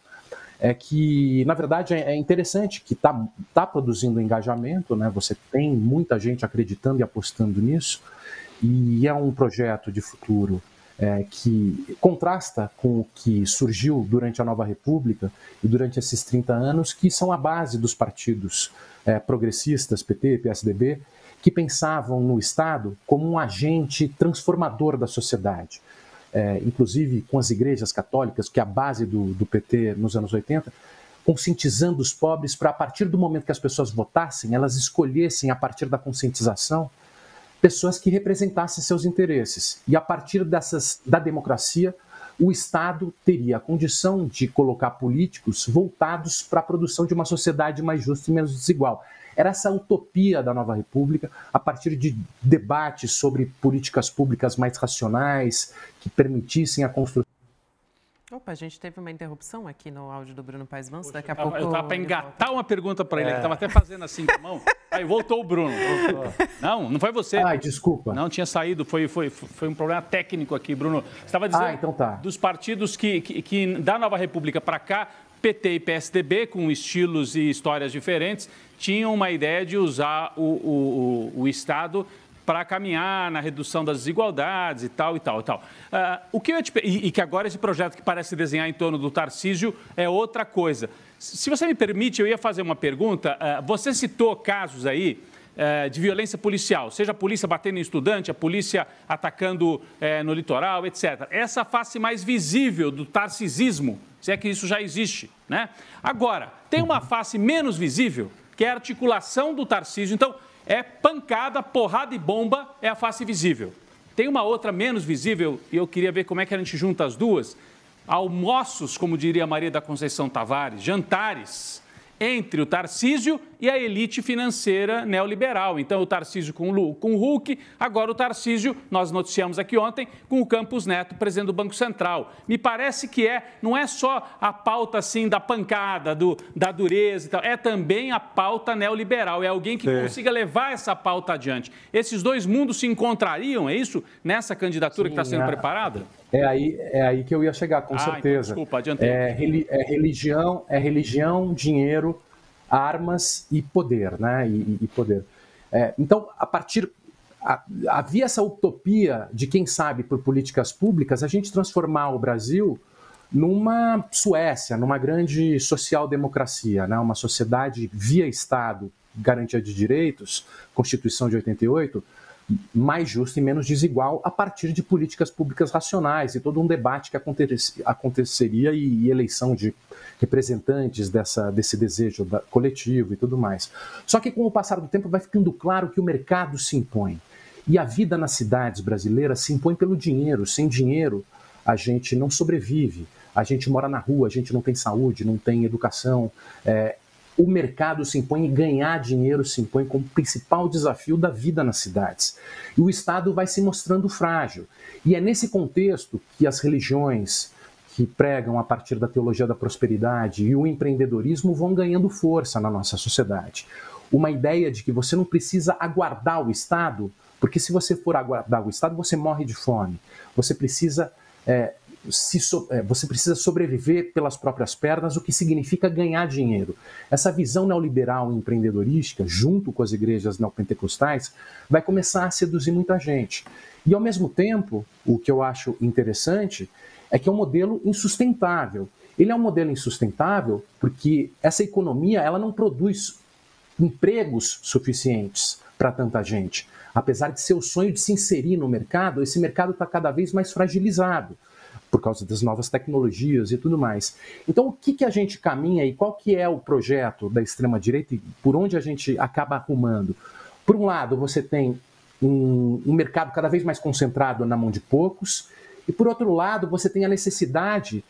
é que, na verdade, é, é interessante que está tá produzindo engajamento, né? você tem muita gente acreditando e apostando nisso, e é um projeto de futuro é, que contrasta com o que surgiu durante a Nova República e durante esses 30 anos, que são a base dos partidos é, progressistas, PT, PSDB, que pensavam no Estado como um agente transformador da sociedade. É, inclusive com as igrejas católicas, que é a base do, do PT nos anos 80, conscientizando os pobres para, a partir do momento que as pessoas votassem, elas escolhessem, a partir da conscientização, pessoas que representassem seus interesses. E a partir dessas, da democracia, o Estado teria a condição de colocar políticos voltados para a produção de uma sociedade mais justa e menos desigual. Era essa utopia da nova república, a partir de debates sobre políticas públicas mais racionais, que permitissem a construção. Opa, a gente teve uma interrupção aqui no áudio do Bruno Paes Manso, daqui a eu tava, pouco... Eu estava para engatar uma pergunta para ele, é. estava até fazendo assim com a mão. [laughs] Aí voltou o Bruno. Voltou. Não, não foi você. Ai, desculpa. Não, tinha saído, foi, foi, foi um problema técnico aqui, Bruno. Você estava dizendo ah, então tá. dos partidos que, que, que da Nova República para cá, PT e PSDB, com estilos e histórias diferentes, tinham uma ideia de usar o, o, o, o Estado para caminhar na redução das desigualdades e tal e tal e tal. Uh, o que te... e, e, que agora esse projeto que parece desenhar em torno do Tarcísio é outra coisa. Se você me permite, eu ia fazer uma pergunta. Uh, você citou casos aí eh, de violência policial, seja a polícia batendo em estudante, a polícia atacando eh, no litoral, etc. Essa face mais visível do tarcisismo, se é que isso já existe, né? Agora, tem uma face menos visível que é a articulação do Tarcísio. Então, é pancada, porrada e bomba é a face visível. Tem uma outra menos visível, e eu queria ver como é que a gente junta as duas. Almoços, como diria Maria da Conceição Tavares, jantares entre o Tarcísio e a elite financeira neoliberal. Então, o Tarcísio com, o, com o Hulk, agora o Tarcísio, nós noticiamos aqui ontem, com o Campos Neto, presidente do Banco Central. Me parece que é, não é só a pauta assim da pancada, do, da dureza e tal, é também a pauta neoliberal. É alguém que Sim. consiga levar essa pauta adiante. Esses dois mundos se encontrariam, é isso? Nessa candidatura Sim, que está sendo é. preparada? É aí, é aí que eu ia chegar, com ah, então certeza. Então, desculpa, adiantei. É, reli, é, religião, é religião, dinheiro, armas e poder, né? E, e poder. É, então, a partir a, havia essa utopia de quem sabe por políticas públicas a gente transformar o Brasil numa Suécia, numa grande social-democracia, né? uma sociedade via Estado, garantia de direitos, Constituição de 88, mais justa e menos desigual a partir de políticas públicas racionais e todo um debate que aconteceria e, eleição de representantes dessa, desse desejo da, coletivo e tudo mais. Só que com o passar do tempo vai ficando claro que o mercado se impõe e a vida nas cidades brasileiras se impõe pelo dinheiro. Sem dinheiro a gente não sobrevive. A gente mora na rua, a gente não tem saúde, não tem educação. É, o mercado se impõe e ganhar dinheiro se impõe como principal desafio da vida nas cidades. E o Estado vai se mostrando frágil. E é nesse contexto que as religiões que pregam a partir da teologia da prosperidade e o empreendedorismo vão ganhando força na nossa sociedade. Uma ideia de que você não precisa aguardar o Estado, porque se você for aguardar o Estado, você morre de fome. Você precisa é, so, é, você precisa sobreviver pelas próprias pernas, o que significa ganhar dinheiro. Essa visão neoliberal e empreendedorística, junto com as igrejas neopentecostais, vai começar a seduzir muita gente. E, ao mesmo tempo, o que eu acho interessante é que é um modelo insustentável. Ele é um modelo insustentável porque essa economia ela não produz empregos suficientes para tanta gente. Apesar de ser o sonho de se inserir no mercado, esse mercado está cada vez mais fragilizado por causa das novas tecnologias e tudo mais. Então, o que, que a gente caminha e qual que é o projeto da extrema-direita e por onde a gente acaba arrumando? Por um lado, você tem um, um mercado cada vez mais concentrado na mão de poucos, e por outro lado, você tem a necessidade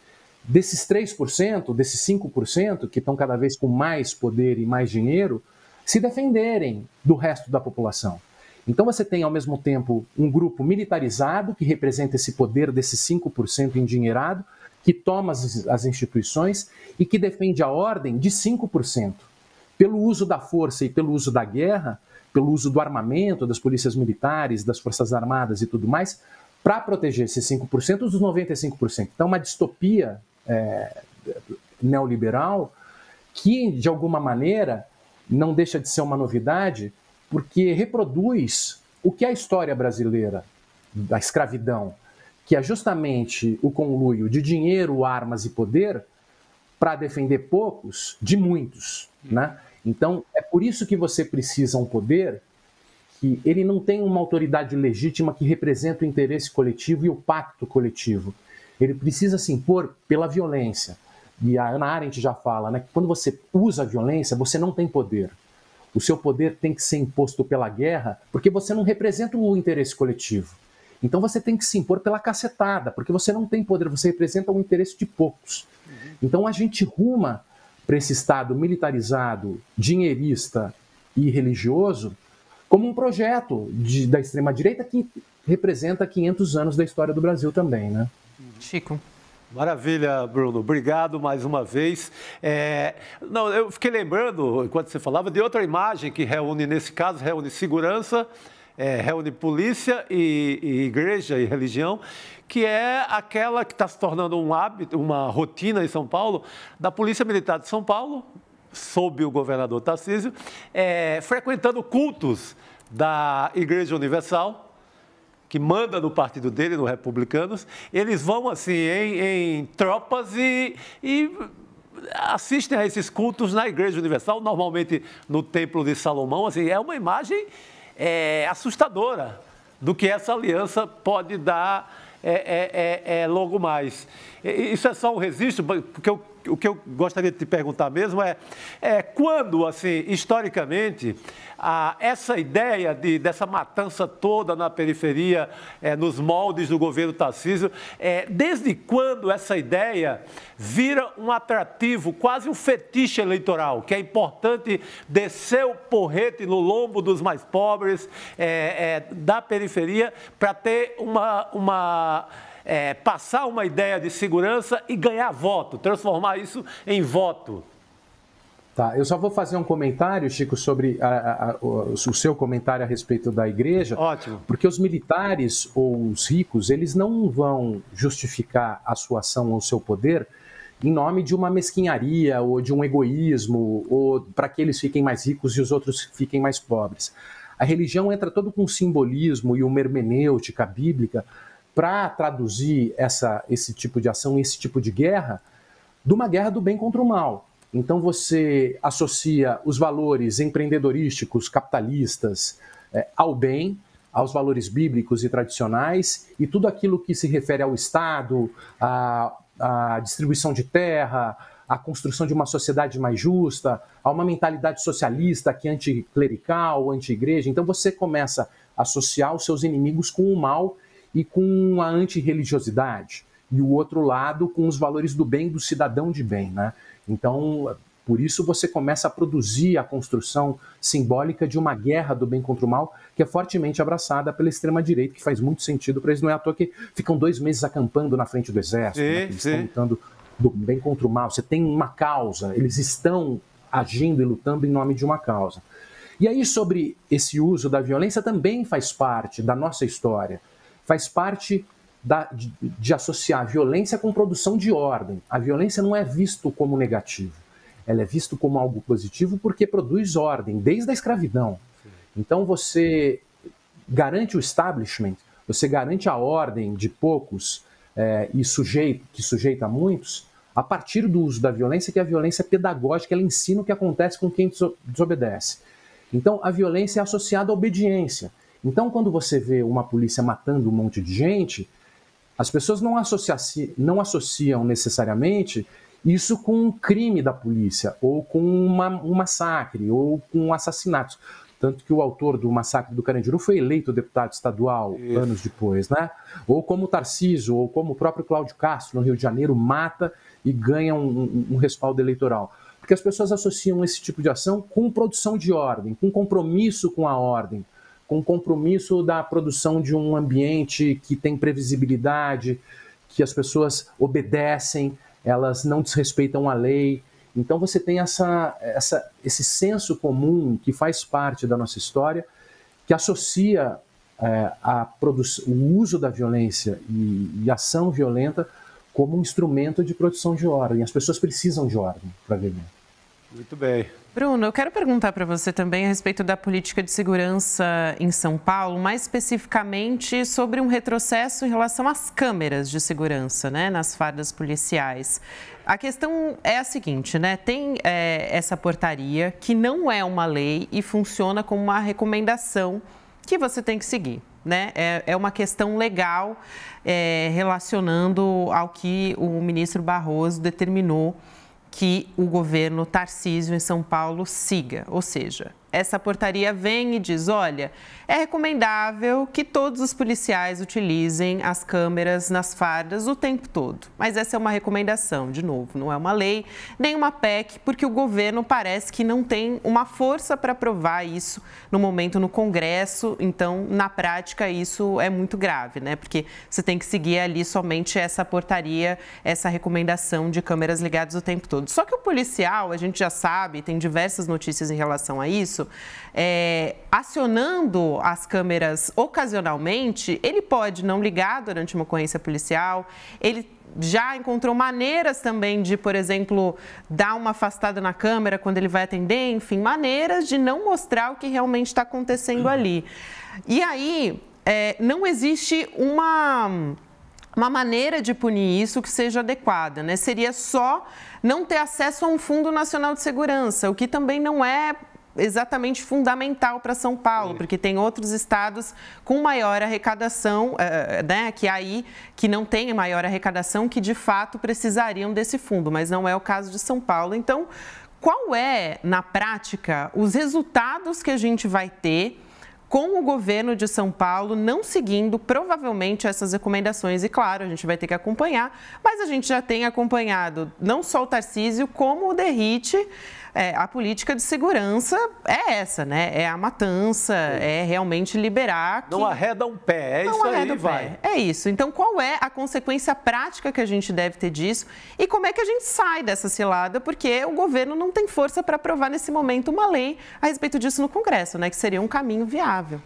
desses 3%, desses 5% que estão cada vez com mais poder e mais dinheiro, se defenderem do resto da população. Então você tem, ao mesmo tempo, um grupo militarizado, que representa esse poder desse 5% endinheirado, que toma as, as instituições e que defende a ordem de 5%. Pelo uso da força e pelo uso da guerra, pelo uso do armamento, das polícias militares, das forças armadas e tudo mais, para proteger esses 5% dos 95%. Então, é uma distopia é, neoliberal que, de alguma maneira, não deixa de ser uma novidade, porque reproduz o que é a história brasileira da escravidão, que é justamente o conluio de dinheiro, armas e poder para defender poucos de muitos, né? Então, é por isso que você precisa um poder que ele não tem uma autoridade legítima que representa o interesse coletivo e o pacto coletivo. Ele precisa se impor pela violência. E a Ana Arendt já fala, né, que quando você usa a violência, você não tem poder o seu poder tem que ser imposto pela guerra, porque você não representa o interesse coletivo. Então você tem que se impor pela cacetada, porque você não tem poder, você representa o interesse de poucos. Então a gente ruma para esse Estado militarizado, dinheirista e religioso como um projeto de, da extrema-direita que representa 500 anos da história do Brasil também, né? Chico. Maravilha, Bruno. Obrigado mais uma vez. É, não, eu fiquei lembrando, enquanto você falava, de outra imagem que reúne, nesse caso, reúne segurança, é, reúne polícia e, e igreja e religião, que é aquela que está se tornando um hábito, uma rotina em São Paulo, da Polícia Militar de São Paulo, sob o governador Tarcísio, é, frequentando cultos da Igreja Universal, que manda no partido dele, no Republicanos, eles vão assim em, em tropas e, e assistem a esses cultos na Igreja Universal, normalmente no Templo de Salomão. Assim, é uma imagem é, assustadora do que essa aliança pode dar é, é, é, é logo mais. Isso é só um registro, porque eu o que eu gostaria de te perguntar mesmo é, é quando, assim, historicamente, a, essa ideia de, dessa matança toda na periferia, é, nos moldes do governo Tarcísio, é, desde quando essa ideia vira um atrativo, quase um fetiche eleitoral, que é importante descer o porrete no lombo dos mais pobres, é, é da periferia, para ter uma, uma é, passar uma ideia de segurança e ganhar voto, transformar isso em voto. Tá, eu só vou fazer um comentário, Chico, sobre a, a, a, o seu comentário a respeito da igreja. Ótimo. Porque os militares ou os ricos, eles não vão justificar a sua ação ou o seu poder em nome de uma mesquinharia ou de um egoísmo, ou para que eles fiquem mais ricos e os outros fiquem mais pobres. A religião entra todo com simbolismo e uma hermenêutica bíblica para traduzir essa, esse tipo de ação, esse tipo de guerra, de uma guerra do bem contra o mal. Então você associa os valores empreendedorísticos, capitalistas, é, ao bem, aos valores bíblicos e tradicionais, e tudo aquilo que se refere ao Estado, à, distribuição de terra, à construção de uma sociedade mais justa, a uma mentalidade socialista que é anticlerical, anti-igreja. Então você começa a associar os seus inimigos com o mal e com a antirreligiosidade, e o outro lado com os valores do bem do cidadão de bem. Né? Então, por isso você começa a produzir a construção simbólica de uma guerra do bem contra o mal, que é fortemente abraçada pela extrema-direita, que faz muito sentido para eles. Não é à toa que ficam dois meses acampando na frente do exército, sim, né? eles sim. estão lutando do bem contra o mal. Você tem uma causa, eles estão agindo e lutando em nome de uma causa. E aí, sobre esse uso da violência, também faz parte da nossa história faz parte da, de, de, associar violência com produção de ordem. A violência não é visto como negativo, ela é visto como algo positivo porque produz ordem, desde a escravidão. Então você garante o establishment, você garante a ordem de poucos é, e sujeito, que sujeita muitos, a partir do uso da violência, que a violência é pedagógica, ela ensina o que acontece com quem desobedece. Então a violência é associada à obediência. Então, quando você vê uma polícia matando um monte de gente, as pessoas não, associa não associam necessariamente isso com um crime da polícia, ou com uma, um massacre, ou com assassinatos, Tanto que o autor do massacre do Carandiru foi eleito deputado estadual isso. anos depois, né? Ou como Tarciso, ou como o próprio Cláudio Castro, no Rio de Janeiro, mata e ganha um, um, um respaldo eleitoral porque as pessoas associam esse tipo de ação com produção de ordem, com compromisso com a ordem, com o compromisso da produção de um ambiente que tem previsibilidade, que as pessoas obedecem, elas não desrespeitam a lei. Então você tem essa, essa, esse senso comum que faz parte da nossa história, que associa é, a o uso da violência e, e, ação violenta como um instrumento de produção de ordem. As pessoas precisam de ordem para viver. Muito bem. Bruno, eu quero perguntar para você também a respeito da política de segurança em São Paulo, mais especificamente sobre um retrocesso em relação às câmeras de segurança, né, nas fardas policiais. A questão é a seguinte, né? Tem é, essa portaria que não é uma lei e funciona como uma recomendação que você tem que seguir. Né? É, é uma questão legal é, relacionando ao que o ministro Barroso determinou que o governo Tarcísio em São Paulo siga, ou seja, essa portaria vem e diz: olha, é recomendável que todos os policiais utilizem as câmeras nas fardas o tempo todo. Mas essa é uma recomendação, de novo, não é uma lei, nem uma PEC, porque o governo parece que não tem uma força para aprovar isso no momento no Congresso. Então, na prática, isso é muito grave, né? Porque você tem que seguir ali somente essa portaria, essa recomendação de câmeras ligadas o tempo todo. Só que o policial, a gente já sabe, tem diversas notícias em relação a isso isso, é, acionando as câmeras ocasionalmente, ele pode não ligar durante uma ocorrência policial, ele já encontrou maneiras também de, por exemplo, dar uma afastada na câmera quando ele vai atender, enfim, maneiras de não mostrar o que realmente está acontecendo ali. E aí, é, não existe uma uma maneira de punir isso que seja adequada, né? Seria só não ter acesso a um Fundo Nacional de Segurança, o que também não é exatamente fundamental para São Paulo, Sim. porque tem outros estados com maior arrecadação, eh, eh, né, que aí que não tem maior arrecadação, que de fato precisariam desse fundo, mas não é o caso de São Paulo. Então, qual é, na prática, os resultados que a gente vai ter? com o governo de São Paulo não seguindo provavelmente essas recomendações. E claro, a gente vai ter que acompanhar, mas a gente já tem acompanhado não só o Tarcísio, como o Derrite é, a política de segurança é essa, né? É a matança, é realmente liberar. Não arreda um pé, é não isso aí, um vai. Pé. É isso. Então, qual é a consequência prática que a gente deve ter disso e como é que a gente sai dessa cilada? Porque o governo não tem força para aprovar nesse momento uma lei a respeito disso no Congresso, né? Que seria um caminho viável.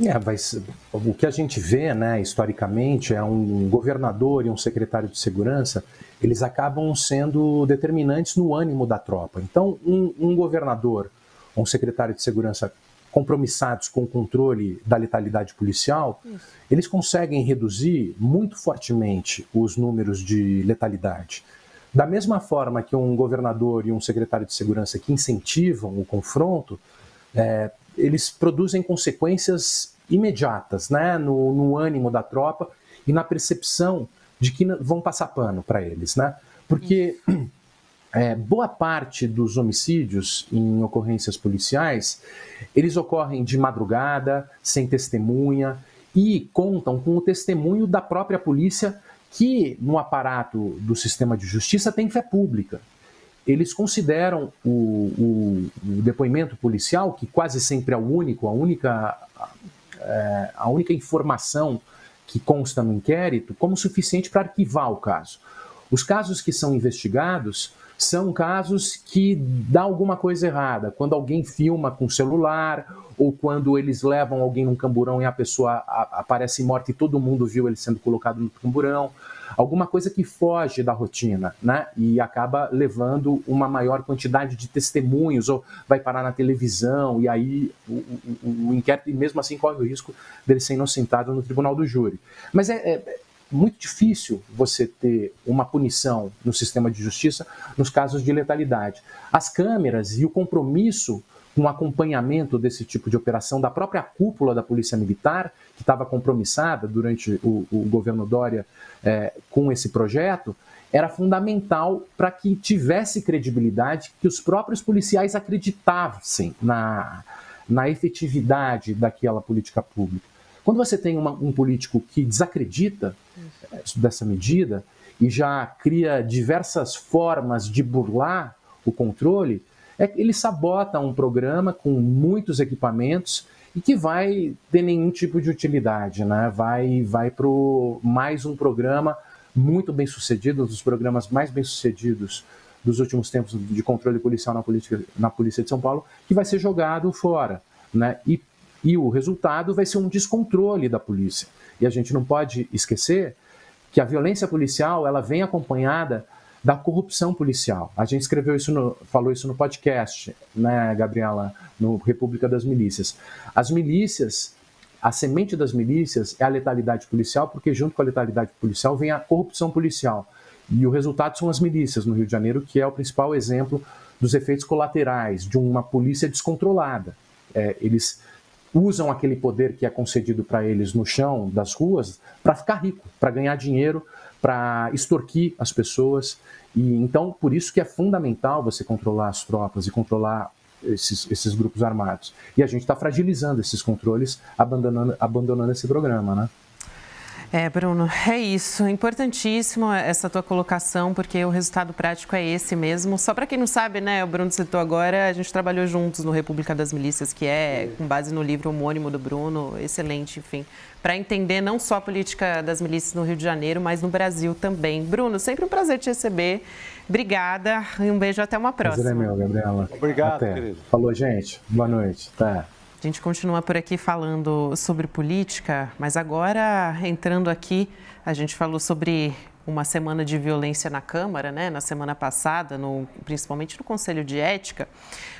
É, mas o que a gente vê, né, historicamente, é um governador e um secretário de segurança eles acabam sendo determinantes no ânimo da tropa. Então, um, um governador ou um secretário de segurança compromissados com o controle da letalidade policial, Isso. eles conseguem reduzir muito fortemente os números de letalidade. Da mesma forma que um governador e um secretário de segurança que incentivam o confronto, é, eles produzem consequências imediatas né, no, no ânimo da tropa e na percepção de que vão passar pano para eles, né? Porque [clears throat] é, boa parte dos homicídios em ocorrências policiais, eles ocorrem de madrugada, sem testemunha, e contam com o testemunho da própria polícia que, no aparato do sistema de justiça, tem fé pública. Eles consideram o, o, o depoimento policial, que quase sempre é o único, a única, é, a única informação que consta no inquérito como suficiente para arquivar o caso. Os casos que são investigados são casos que dá alguma coisa errada, quando alguém filma com celular ou quando eles levam alguém num camburão e a pessoa aparece morta e todo mundo viu ele sendo colocado no camburão, alguma coisa que foge da rotina, né? E acaba levando uma maior quantidade de testemunhos, ou vai parar na televisão, e aí o, o, o inquérito, e mesmo assim, corre o risco dele ser inocentado no tribunal do júri. Mas é, é, é muito difícil você ter uma punição no sistema de justiça nos casos de letalidade. As câmeras e o compromisso um acompanhamento desse tipo de operação da própria cúpula da Polícia Militar, que estava compromissada durante o, o governo Dória é, com esse projeto, era fundamental para que tivesse credibilidade, que os próprios policiais acreditassem na, na efetividade daquela política pública. Quando você tem uma, um político que desacredita é, dessa medida e já cria diversas formas de burlar o controle, é, ele sabota um programa com muitos equipamentos e que vai ter nenhum tipo de utilidade, né? Vai, vai para mais um programa muito bem sucedido, um dos programas mais bem sucedidos dos últimos tempos de controle policial na, política, na Polícia de São Paulo, que vai ser jogado fora, né? E, e o resultado vai ser um descontrole da polícia. E a gente não pode esquecer que a violência policial ela vem acompanhada da corrupção policial. A gente escreveu isso, no, falou isso no podcast, né, Gabriela, no República das Milícias. As milícias, a semente das milícias é a letalidade policial, porque junto com a letalidade policial vem a corrupção policial. E o resultado são as milícias no Rio de Janeiro, que é o principal exemplo dos efeitos colaterais de uma polícia descontrolada. É, eles usam aquele poder que é concedido para eles no chão das ruas para ficar rico, para ganhar dinheiro, para extorquir as pessoas. E então, por isso que é fundamental você controlar as tropas e controlar esses, esses grupos armados. E a gente está fragilizando esses controles, abandonando, abandonando esse programa, né? É, Bruno, é isso. Importantíssimo essa tua colocação, porque o resultado prático é esse mesmo. Só para quem não sabe, né, o Bruno citou agora, a gente trabalhou juntos no República das Milícias, que é com base no livro homônimo do Bruno, excelente, enfim, para entender não só a política das milícias no Rio de Janeiro, mas no Brasil também. Bruno, sempre um prazer te receber. Obrigada e um beijo até uma próxima. Prazer é meu, Gabriela. Obrigado, até. querido. Falou, gente. Boa noite. Tá. A gente continua por aqui falando sobre política, mas agora entrando aqui, a gente falou sobre uma semana de violência na Câmara, né, na semana passada, no, principalmente no Conselho de Ética,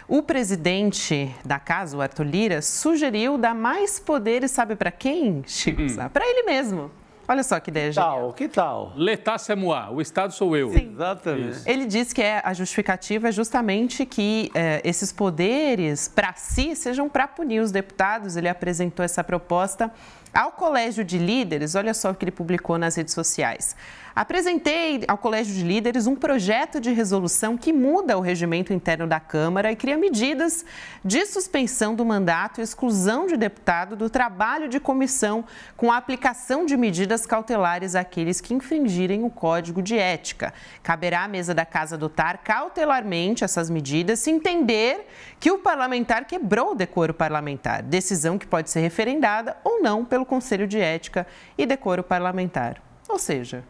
o presidente da casa, o Arthur Lira, sugeriu dar mais poderes, sabe para quem, Chico? Hum. Para ele mesmo. Olha só que ideia, que genial. tal? Que tal? L'État c'est moi, o Estado sou eu. Sim. Exatamente. Isso. Ele diz que é, a justificativa é justamente que é, esses poderes para si sejam para punir os deputados. Ele apresentou essa proposta ao Colégio de Líderes. Olha só o que ele publicou nas redes sociais. Apresentei ao Colégio de Líderes um projeto de resolução que muda o regimento interno da Câmara e cria medidas de suspensão do mandato e exclusão de deputado do trabalho de comissão com a aplicação de medidas cautelares àqueles que infringirem o Código de Ética. Caberá à mesa da Casa adotar cautelarmente essas medidas se entender que o parlamentar quebrou o decoro parlamentar, decisão que pode ser referendada ou não pelo Conselho de Ética e Decoro Parlamentar. Ou seja,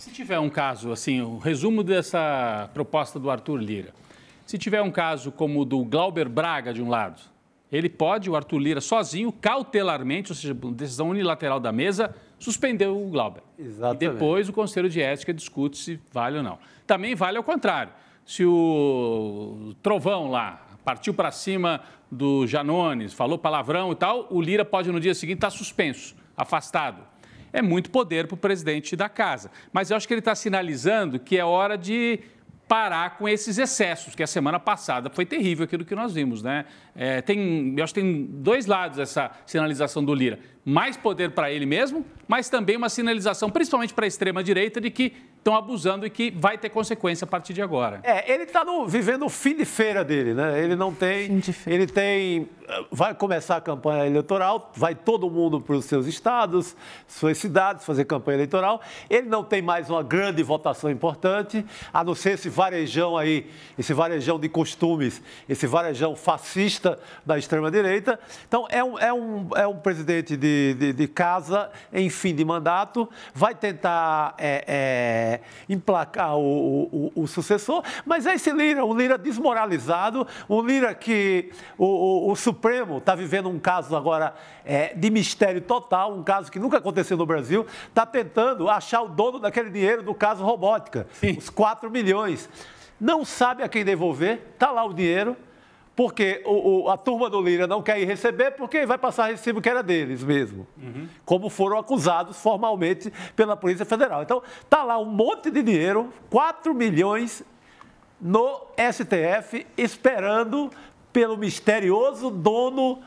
se tiver um caso, assim, o um resumo dessa proposta do Arthur Lira. Se tiver um caso como o do Glauber Braga, de um lado, ele pode, o Arthur Lira, sozinho, cautelarmente, ou seja, por decisão unilateral da mesa, suspender o Glauber. Exatamente. E depois o Conselho de Ética discute se vale ou não. Também vale ao contrário. Se o Trovão lá partiu para cima do Janones, falou palavrão e tal, o Lira pode no dia seguinte estar tá suspenso, afastado é muito poder para o presidente da casa. Mas eu acho que ele está sinalizando que é hora de parar com esses excessos, que a semana passada foi terrível aquilo que nós vimos, né? É, tem, eu acho que tem dois lados essa sinalização do Lira. Mais poder para ele mesmo, mas também uma sinalização, principalmente para a extrema-direita, de que estão abusando e que vai ter consequência a partir de agora. É, ele está vivendo o fim de feira dele, né? Ele não tem. Ele tem vai começar a campanha eleitoral, vai todo mundo para os seus estados, suas cidades fazer campanha eleitoral. Ele não tem mais uma grande votação importante, a não ser esse varejão aí, esse varejão de costumes, esse varejão fascista da extrema-direita. Então, é um, é um, é um presidente de, de, de casa em fim de mandato, vai tentar é, é, emplacar o, o, o, sucessor, mas é esse Lira, um Lira desmoralizado, um Lira que o, o, o Supremo está vivendo um caso agora é, de mistério total, um caso que nunca aconteceu no Brasil, está tentando achar o dono daquele dinheiro do caso robótica, Sim. os 4 milhões. Não sabe a quem devolver, está lá o dinheiro, porque o, o, a turma do Lira não quer ir receber, porque vai passar recibo que era deles mesmo, uhum. como foram acusados formalmente pela Polícia Federal. Então, está lá um monte de dinheiro, 4 milhões no STF, esperando pelo misterioso dono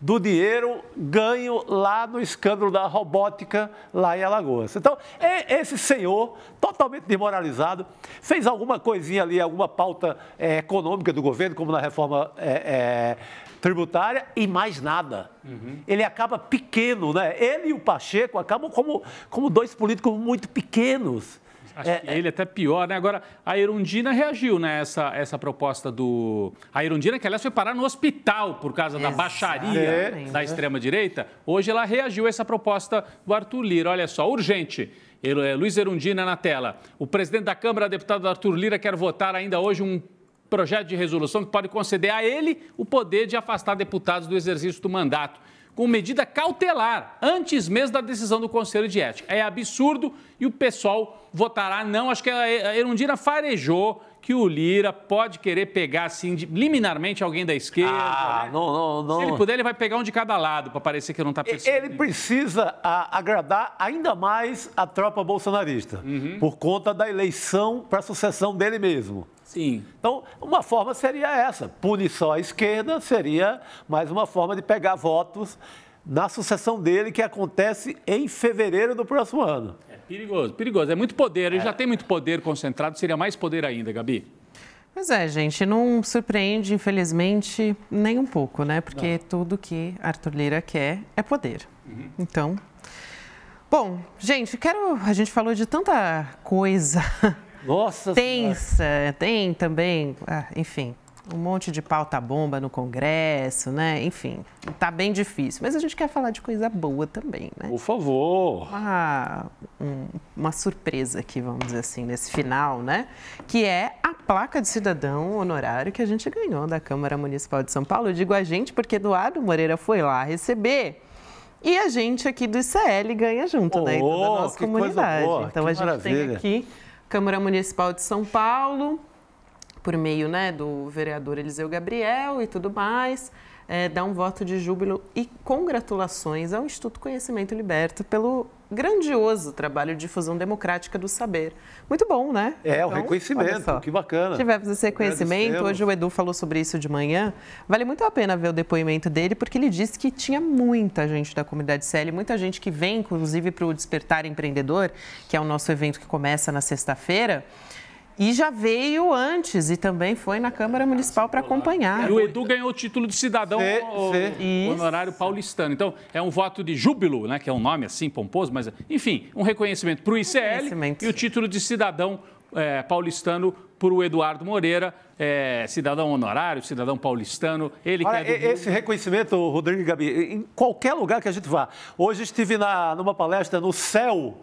do dinheiro ganho lá no escândalo da robótica, lá em Alagoas. Então, esse senhor, totalmente desmoralizado, fez alguma coisinha ali, alguma pauta é, econômica do governo, como na reforma é, é, tributária, e mais nada. Uhum. Ele acaba pequeno, né? Ele e o Pacheco acabam como, como dois políticos muito pequenos. É, é, ele é até pior, né? Agora, a Erundina reagiu, né? Essa, essa proposta do. A Erundina, que aliás foi parar no hospital por causa da baixaria da extrema-direita, hoje ela reagiu a essa proposta do Arthur Lira. Olha só, urgente. É, Luiz Erundina na tela. O presidente da Câmara, deputado Arthur Lira, quer votar ainda hoje um projeto de resolução que pode conceder a ele o poder de afastar deputados do exercício do mandato com medida cautelar, antes mesmo da decisão do Conselho de Ética. É absurdo e o pessoal votará não. Acho que a Erundina farejou que o Lira pode querer pegar, assim, de, liminarmente alguém da esquerda. Ah, né? não, não, não. Se ele puder, ele vai pegar um de cada lado, para parecer que não está percebendo. Ele precisa a, agradar ainda mais a tropa bolsonarista, uhum. por conta da eleição para sucessão dele mesmo. Sim. Então, uma forma seria essa. Punir só a esquerda seria mais uma forma de pegar votos na sucessão dele, que acontece em fevereiro do próximo ano. Perigoso, perigoso. É muito poder. Ele é. já tem muito poder concentrado. Seria mais poder ainda, Gabi. Pois é, gente, não surpreende, infelizmente, nem um pouco, né? Porque não. tudo que Arthur Lira quer é poder. Uhum. Então. Bom, gente, quero. A gente falou de tanta coisa. Nossa [laughs] Tensa, senhora. tem também. Ah, enfim um monte de pauta bomba no Congresso, né? Enfim, tá bem difícil. Mas a gente quer falar de coisa boa também, né? Por favor. Uma, um, uma surpresa aqui, vamos dizer assim, nesse final, né? Que é a placa de cidadão honorário que a gente ganhou da Câmara Municipal de São Paulo. Eu digo a gente porque Eduardo Moreira foi lá receber. E a gente aqui do ICL ganha junto, oh, né? E toda a nossa comunidade. Boa, então a gente maravilha. tem aqui Câmara Municipal de São Paulo, por meio né, do vereador Eliseu Gabriel e tudo mais, é, dá um voto de júbilo e congratulações ao Instituto Conhecimento Liberto pelo grandioso trabalho de difusão democrática do saber. Muito bom, né? É, então, o reconhecimento, que bacana. Tivemos esse reconhecimento, hoje o Edu falou sobre isso de manhã. Vale muito a pena ver o depoimento dele, porque ele disse que tinha muita gente da comunidade CL, muita gente que vem, inclusive, para o Despertar Empreendedor, que é o nosso evento que começa na sexta-feira. E já veio antes e também foi na Câmara Municipal para acompanhar. E o Edu ganhou o título de cidadão honorário paulistano. Então, é um voto de júbilo, né, que é um nome assim pomposo, mas enfim, um reconhecimento para o ICL e o título de cidadão é, paulistano para o Eduardo Moreira, é, cidadão honorário, cidadão paulistano. Ele Olha, é do... Esse reconhecimento, Rodrigo e Gabi, em qualquer lugar que a gente vá. Hoje estive na, numa palestra no CEL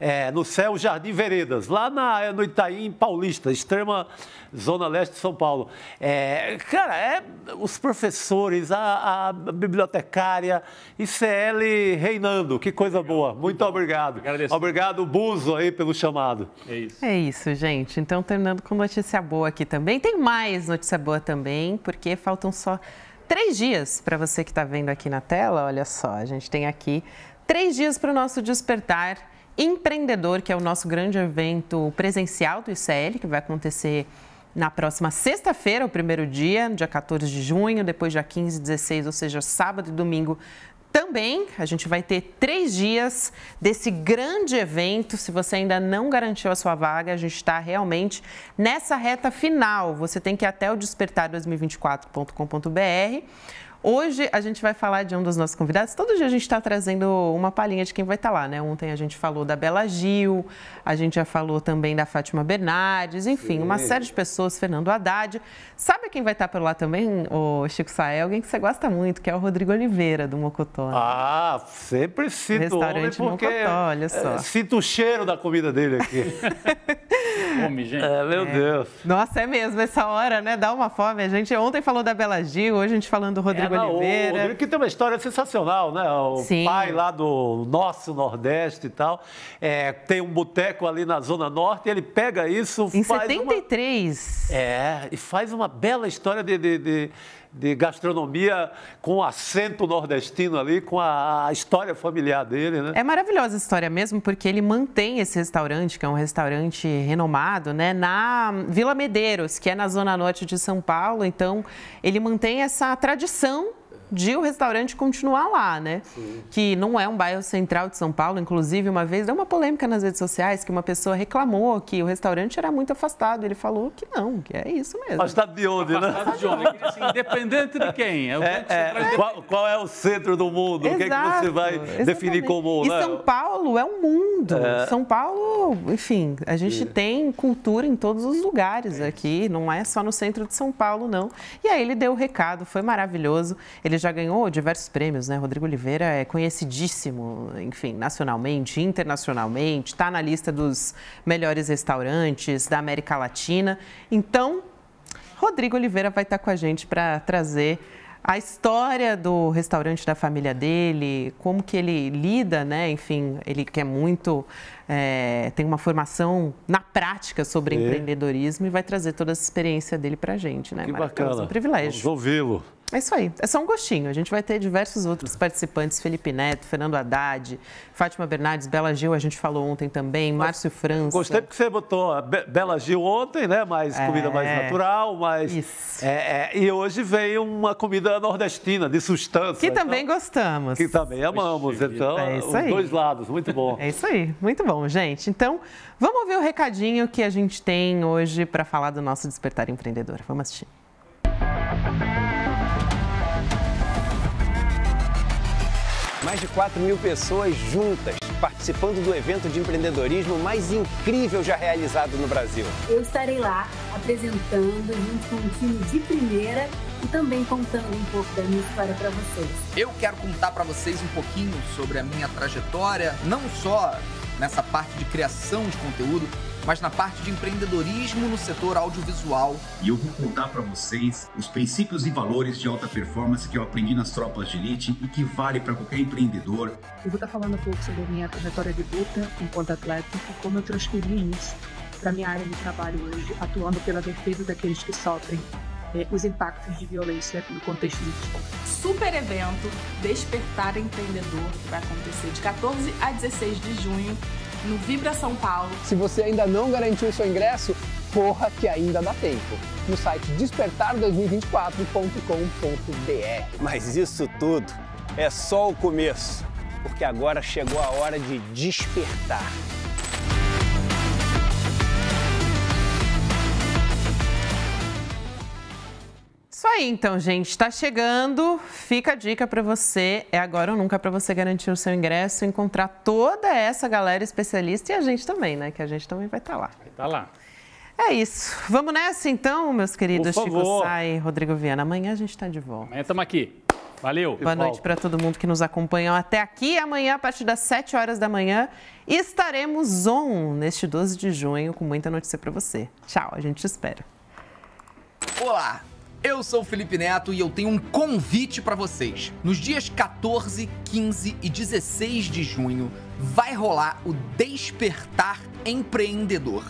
é, no céu Jardim Veredas, lá na, é, no Itaim Paulista, extrema zona leste de São Paulo. É, cara, é, os professores, a, a bibliotecária, ICL é reinando, que coisa boa. Muito então, obrigado. Obrigado, Buzo, aí, pelo chamado. É isso. É isso, gente. Então, terminando com notícia boa aqui também. Tem mais notícia boa também, porque faltam só três dias para você que está vendo aqui na tela. Olha só, a gente tem aqui três dias para o nosso despertar Empreendedor, que é o nosso grande evento presencial do ICL, que vai acontecer na próxima sexta-feira, o primeiro dia, dia 14 de junho, depois dia 15, 16, ou seja, sábado e domingo. Também a gente vai ter três dias desse grande evento. Se você ainda não garantiu a sua vaga, a gente está realmente nessa reta final. Você tem que ir até o despertar2024.com.br Hoje a gente vai falar de um dos nossos convidados. Todo dia a gente está trazendo uma palhinha de quem vai estar tá lá, né? Ontem a gente falou da Bela Gil, a gente já falou também da Fátima Bernardes, enfim, Sim. uma série de pessoas, Fernando Haddad. Sabe quem vai estar tá por lá também, o Chico Sael? É alguém que você gosta muito, que é o Rodrigo Oliveira, do Mocotó. Né? Ah, sempre cito Restaurante homem porque Mocotó, olha só. É, cito o cheiro da comida dele aqui. Come, [laughs] gente. É, meu é. Deus. Nossa, é mesmo, essa hora, né? Dá uma fome. A gente ontem falou da Bela Gil, hoje a gente falando do Rodrigo ah, Oliveira. O que tem uma história sensacional, né? O Sim. pai lá do nosso Nordeste e tal. É, tem um boteco ali na Zona Norte, ele pega isso. Em faz 73. Uma... É, e faz uma bela história de, de, de de gastronomia com acento nordestino ali, com a, a, história familiar dele, né? É maravilhosa a história mesmo, porque ele mantém esse restaurante, que é um restaurante renomado, né, na Vila Medeiros, que é na zona norte de São Paulo. Então, ele mantém essa tradição de o restaurante continuar lá, né? Sim. Que não é um bairro central de São Paulo. Inclusive, uma vez deu uma polêmica nas redes sociais que uma pessoa reclamou que o restaurante era muito afastado. Ele falou que não, que é isso mesmo. Afastado de onde, afastado né? Afastado de onde? Assim, independente de quem. É, é, é. é. De... Qual, qual, é o centro do mundo? Exato, o que, é que você vai exatamente. definir como. E né? São Paulo é um mundo. É. São Paulo, enfim, a gente tem cultura em todos os lugares é. aqui. Não é só no centro de São Paulo, não. E aí ele deu o recado, foi maravilhoso. Ele ele já ganhou diversos prêmios, né? Rodrigo Oliveira é conhecidíssimo, enfim, nacionalmente, internacionalmente, está na lista dos melhores restaurantes da América Latina. Então, Rodrigo Oliveira vai estar tá com a gente para trazer a história do restaurante da família dele, como que ele lida, né? Enfim, ele quer é muito, é, tem uma formação na prática sobre é. empreendedorismo e vai trazer toda essa experiência dele para a gente, né? Que bacana. É um privilégio. Vamos ouvi-lo. É isso aí, é só um gostinho. A gente vai ter diversos outros participantes, Felipe Neto, Fernando Haddad, Fátima Bernardes, Bela Gil, a gente falou ontem também, Márcio França. Gostei porque você botou a Be Bela Gil ontem, né? Mais é... comida mais natural, mais... Isso. É, é, e hoje veio uma comida nordestina, de substância. Que então, também gostamos. Que também amamos, então, é os aí. dois lados, muito bom. É isso aí, muito bom, gente. Então, vamos ouvir o recadinho que a gente tem hoje para falar do nosso Despertar Empreendedor. Vamos assistir. Música Mais de 4 mil pessoas juntas participando do evento de empreendedorismo mais incrível já realizado no Brasil. Eu estarei lá apresentando junto com um time de primeira e também contando um pouco da minha história para vocês. Eu quero contar para vocês um pouquinho sobre a minha trajetória, não só nessa parte de criação de conteúdo, mas na parte de empreendedorismo no setor audiovisual. E eu vou contar para vocês os princípios e valores de alta performance que eu aprendi nas tropas de elite e que vale para qualquer empreendedor. Eu vou estar tá falando um pouco sobre a minha trajetória de luta enquanto atleta e como eu transferi isso para minha área de trabalho hoje, atuando pela defesa daqueles que sofrem é, os impactos de violência no contexto de esporte. Super evento Despertar Empreendedor vai acontecer de 14 a 16 de junho no Vibra São Paulo. Se você ainda não garantiu seu ingresso, corra que ainda dá tempo. No site despertar2024.com.br. Mas isso tudo é só o começo, porque agora chegou a hora de despertar. Isso aí, então, gente, está chegando. Fica a dica para você, é agora ou nunca para você garantir o seu ingresso, encontrar toda essa galera especialista e a gente também, né? Que a gente também vai estar tá lá. Vai tá lá. É isso. Vamos nessa então, meus queridos Chico Sai, Rodrigo Viana. Amanhã a gente está de volta. Amanhã estamos aqui. Valeu. Boa noite para todo mundo que nos acompanhou até aqui. Amanhã, a partir das 7 horas da manhã, estaremos on neste 12 de junho com muita notícia para você. Tchau, a gente te espera. Olá! Eu sou o Felipe Neto e eu tenho um convite para vocês. Nos dias 14, 15 e 16 de junho vai rolar o Despertar Empreendedor,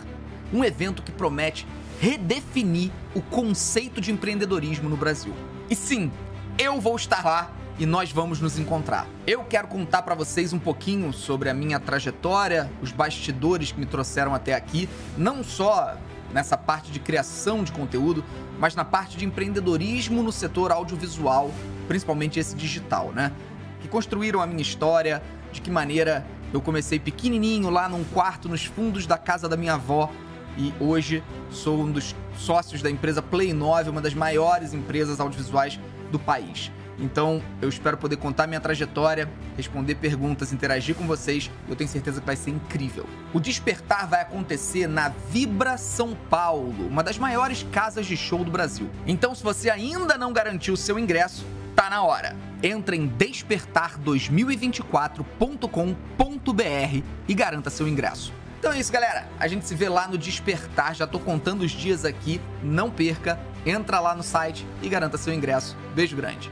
um evento que promete redefinir o conceito de empreendedorismo no Brasil. E sim, eu vou estar lá e nós vamos nos encontrar. Eu quero contar para vocês um pouquinho sobre a minha trajetória, os bastidores que me trouxeram até aqui, não só nessa parte de criação de conteúdo, mas na parte de empreendedorismo no setor audiovisual, principalmente esse digital, né? Que construíram a minha história, de que maneira eu comecei pequenininho lá num quarto nos fundos da casa da minha avó e hoje sou um dos sócios da empresa Play 9, uma das maiores empresas audiovisuais do país. Então, eu espero poder contar minha trajetória, responder perguntas, interagir com vocês. Eu tenho certeza que vai ser incrível. O despertar vai acontecer na Vibra São Paulo, uma das maiores casas de show do Brasil. Então, se você ainda não garantiu seu ingresso, tá na hora. Entra em despertar2024.com.br e garanta seu ingresso. Então é isso, galera. A gente se vê lá no Despertar. Já tô contando os dias aqui. Não perca. Entra lá no site e garanta seu ingresso. Beijo grande.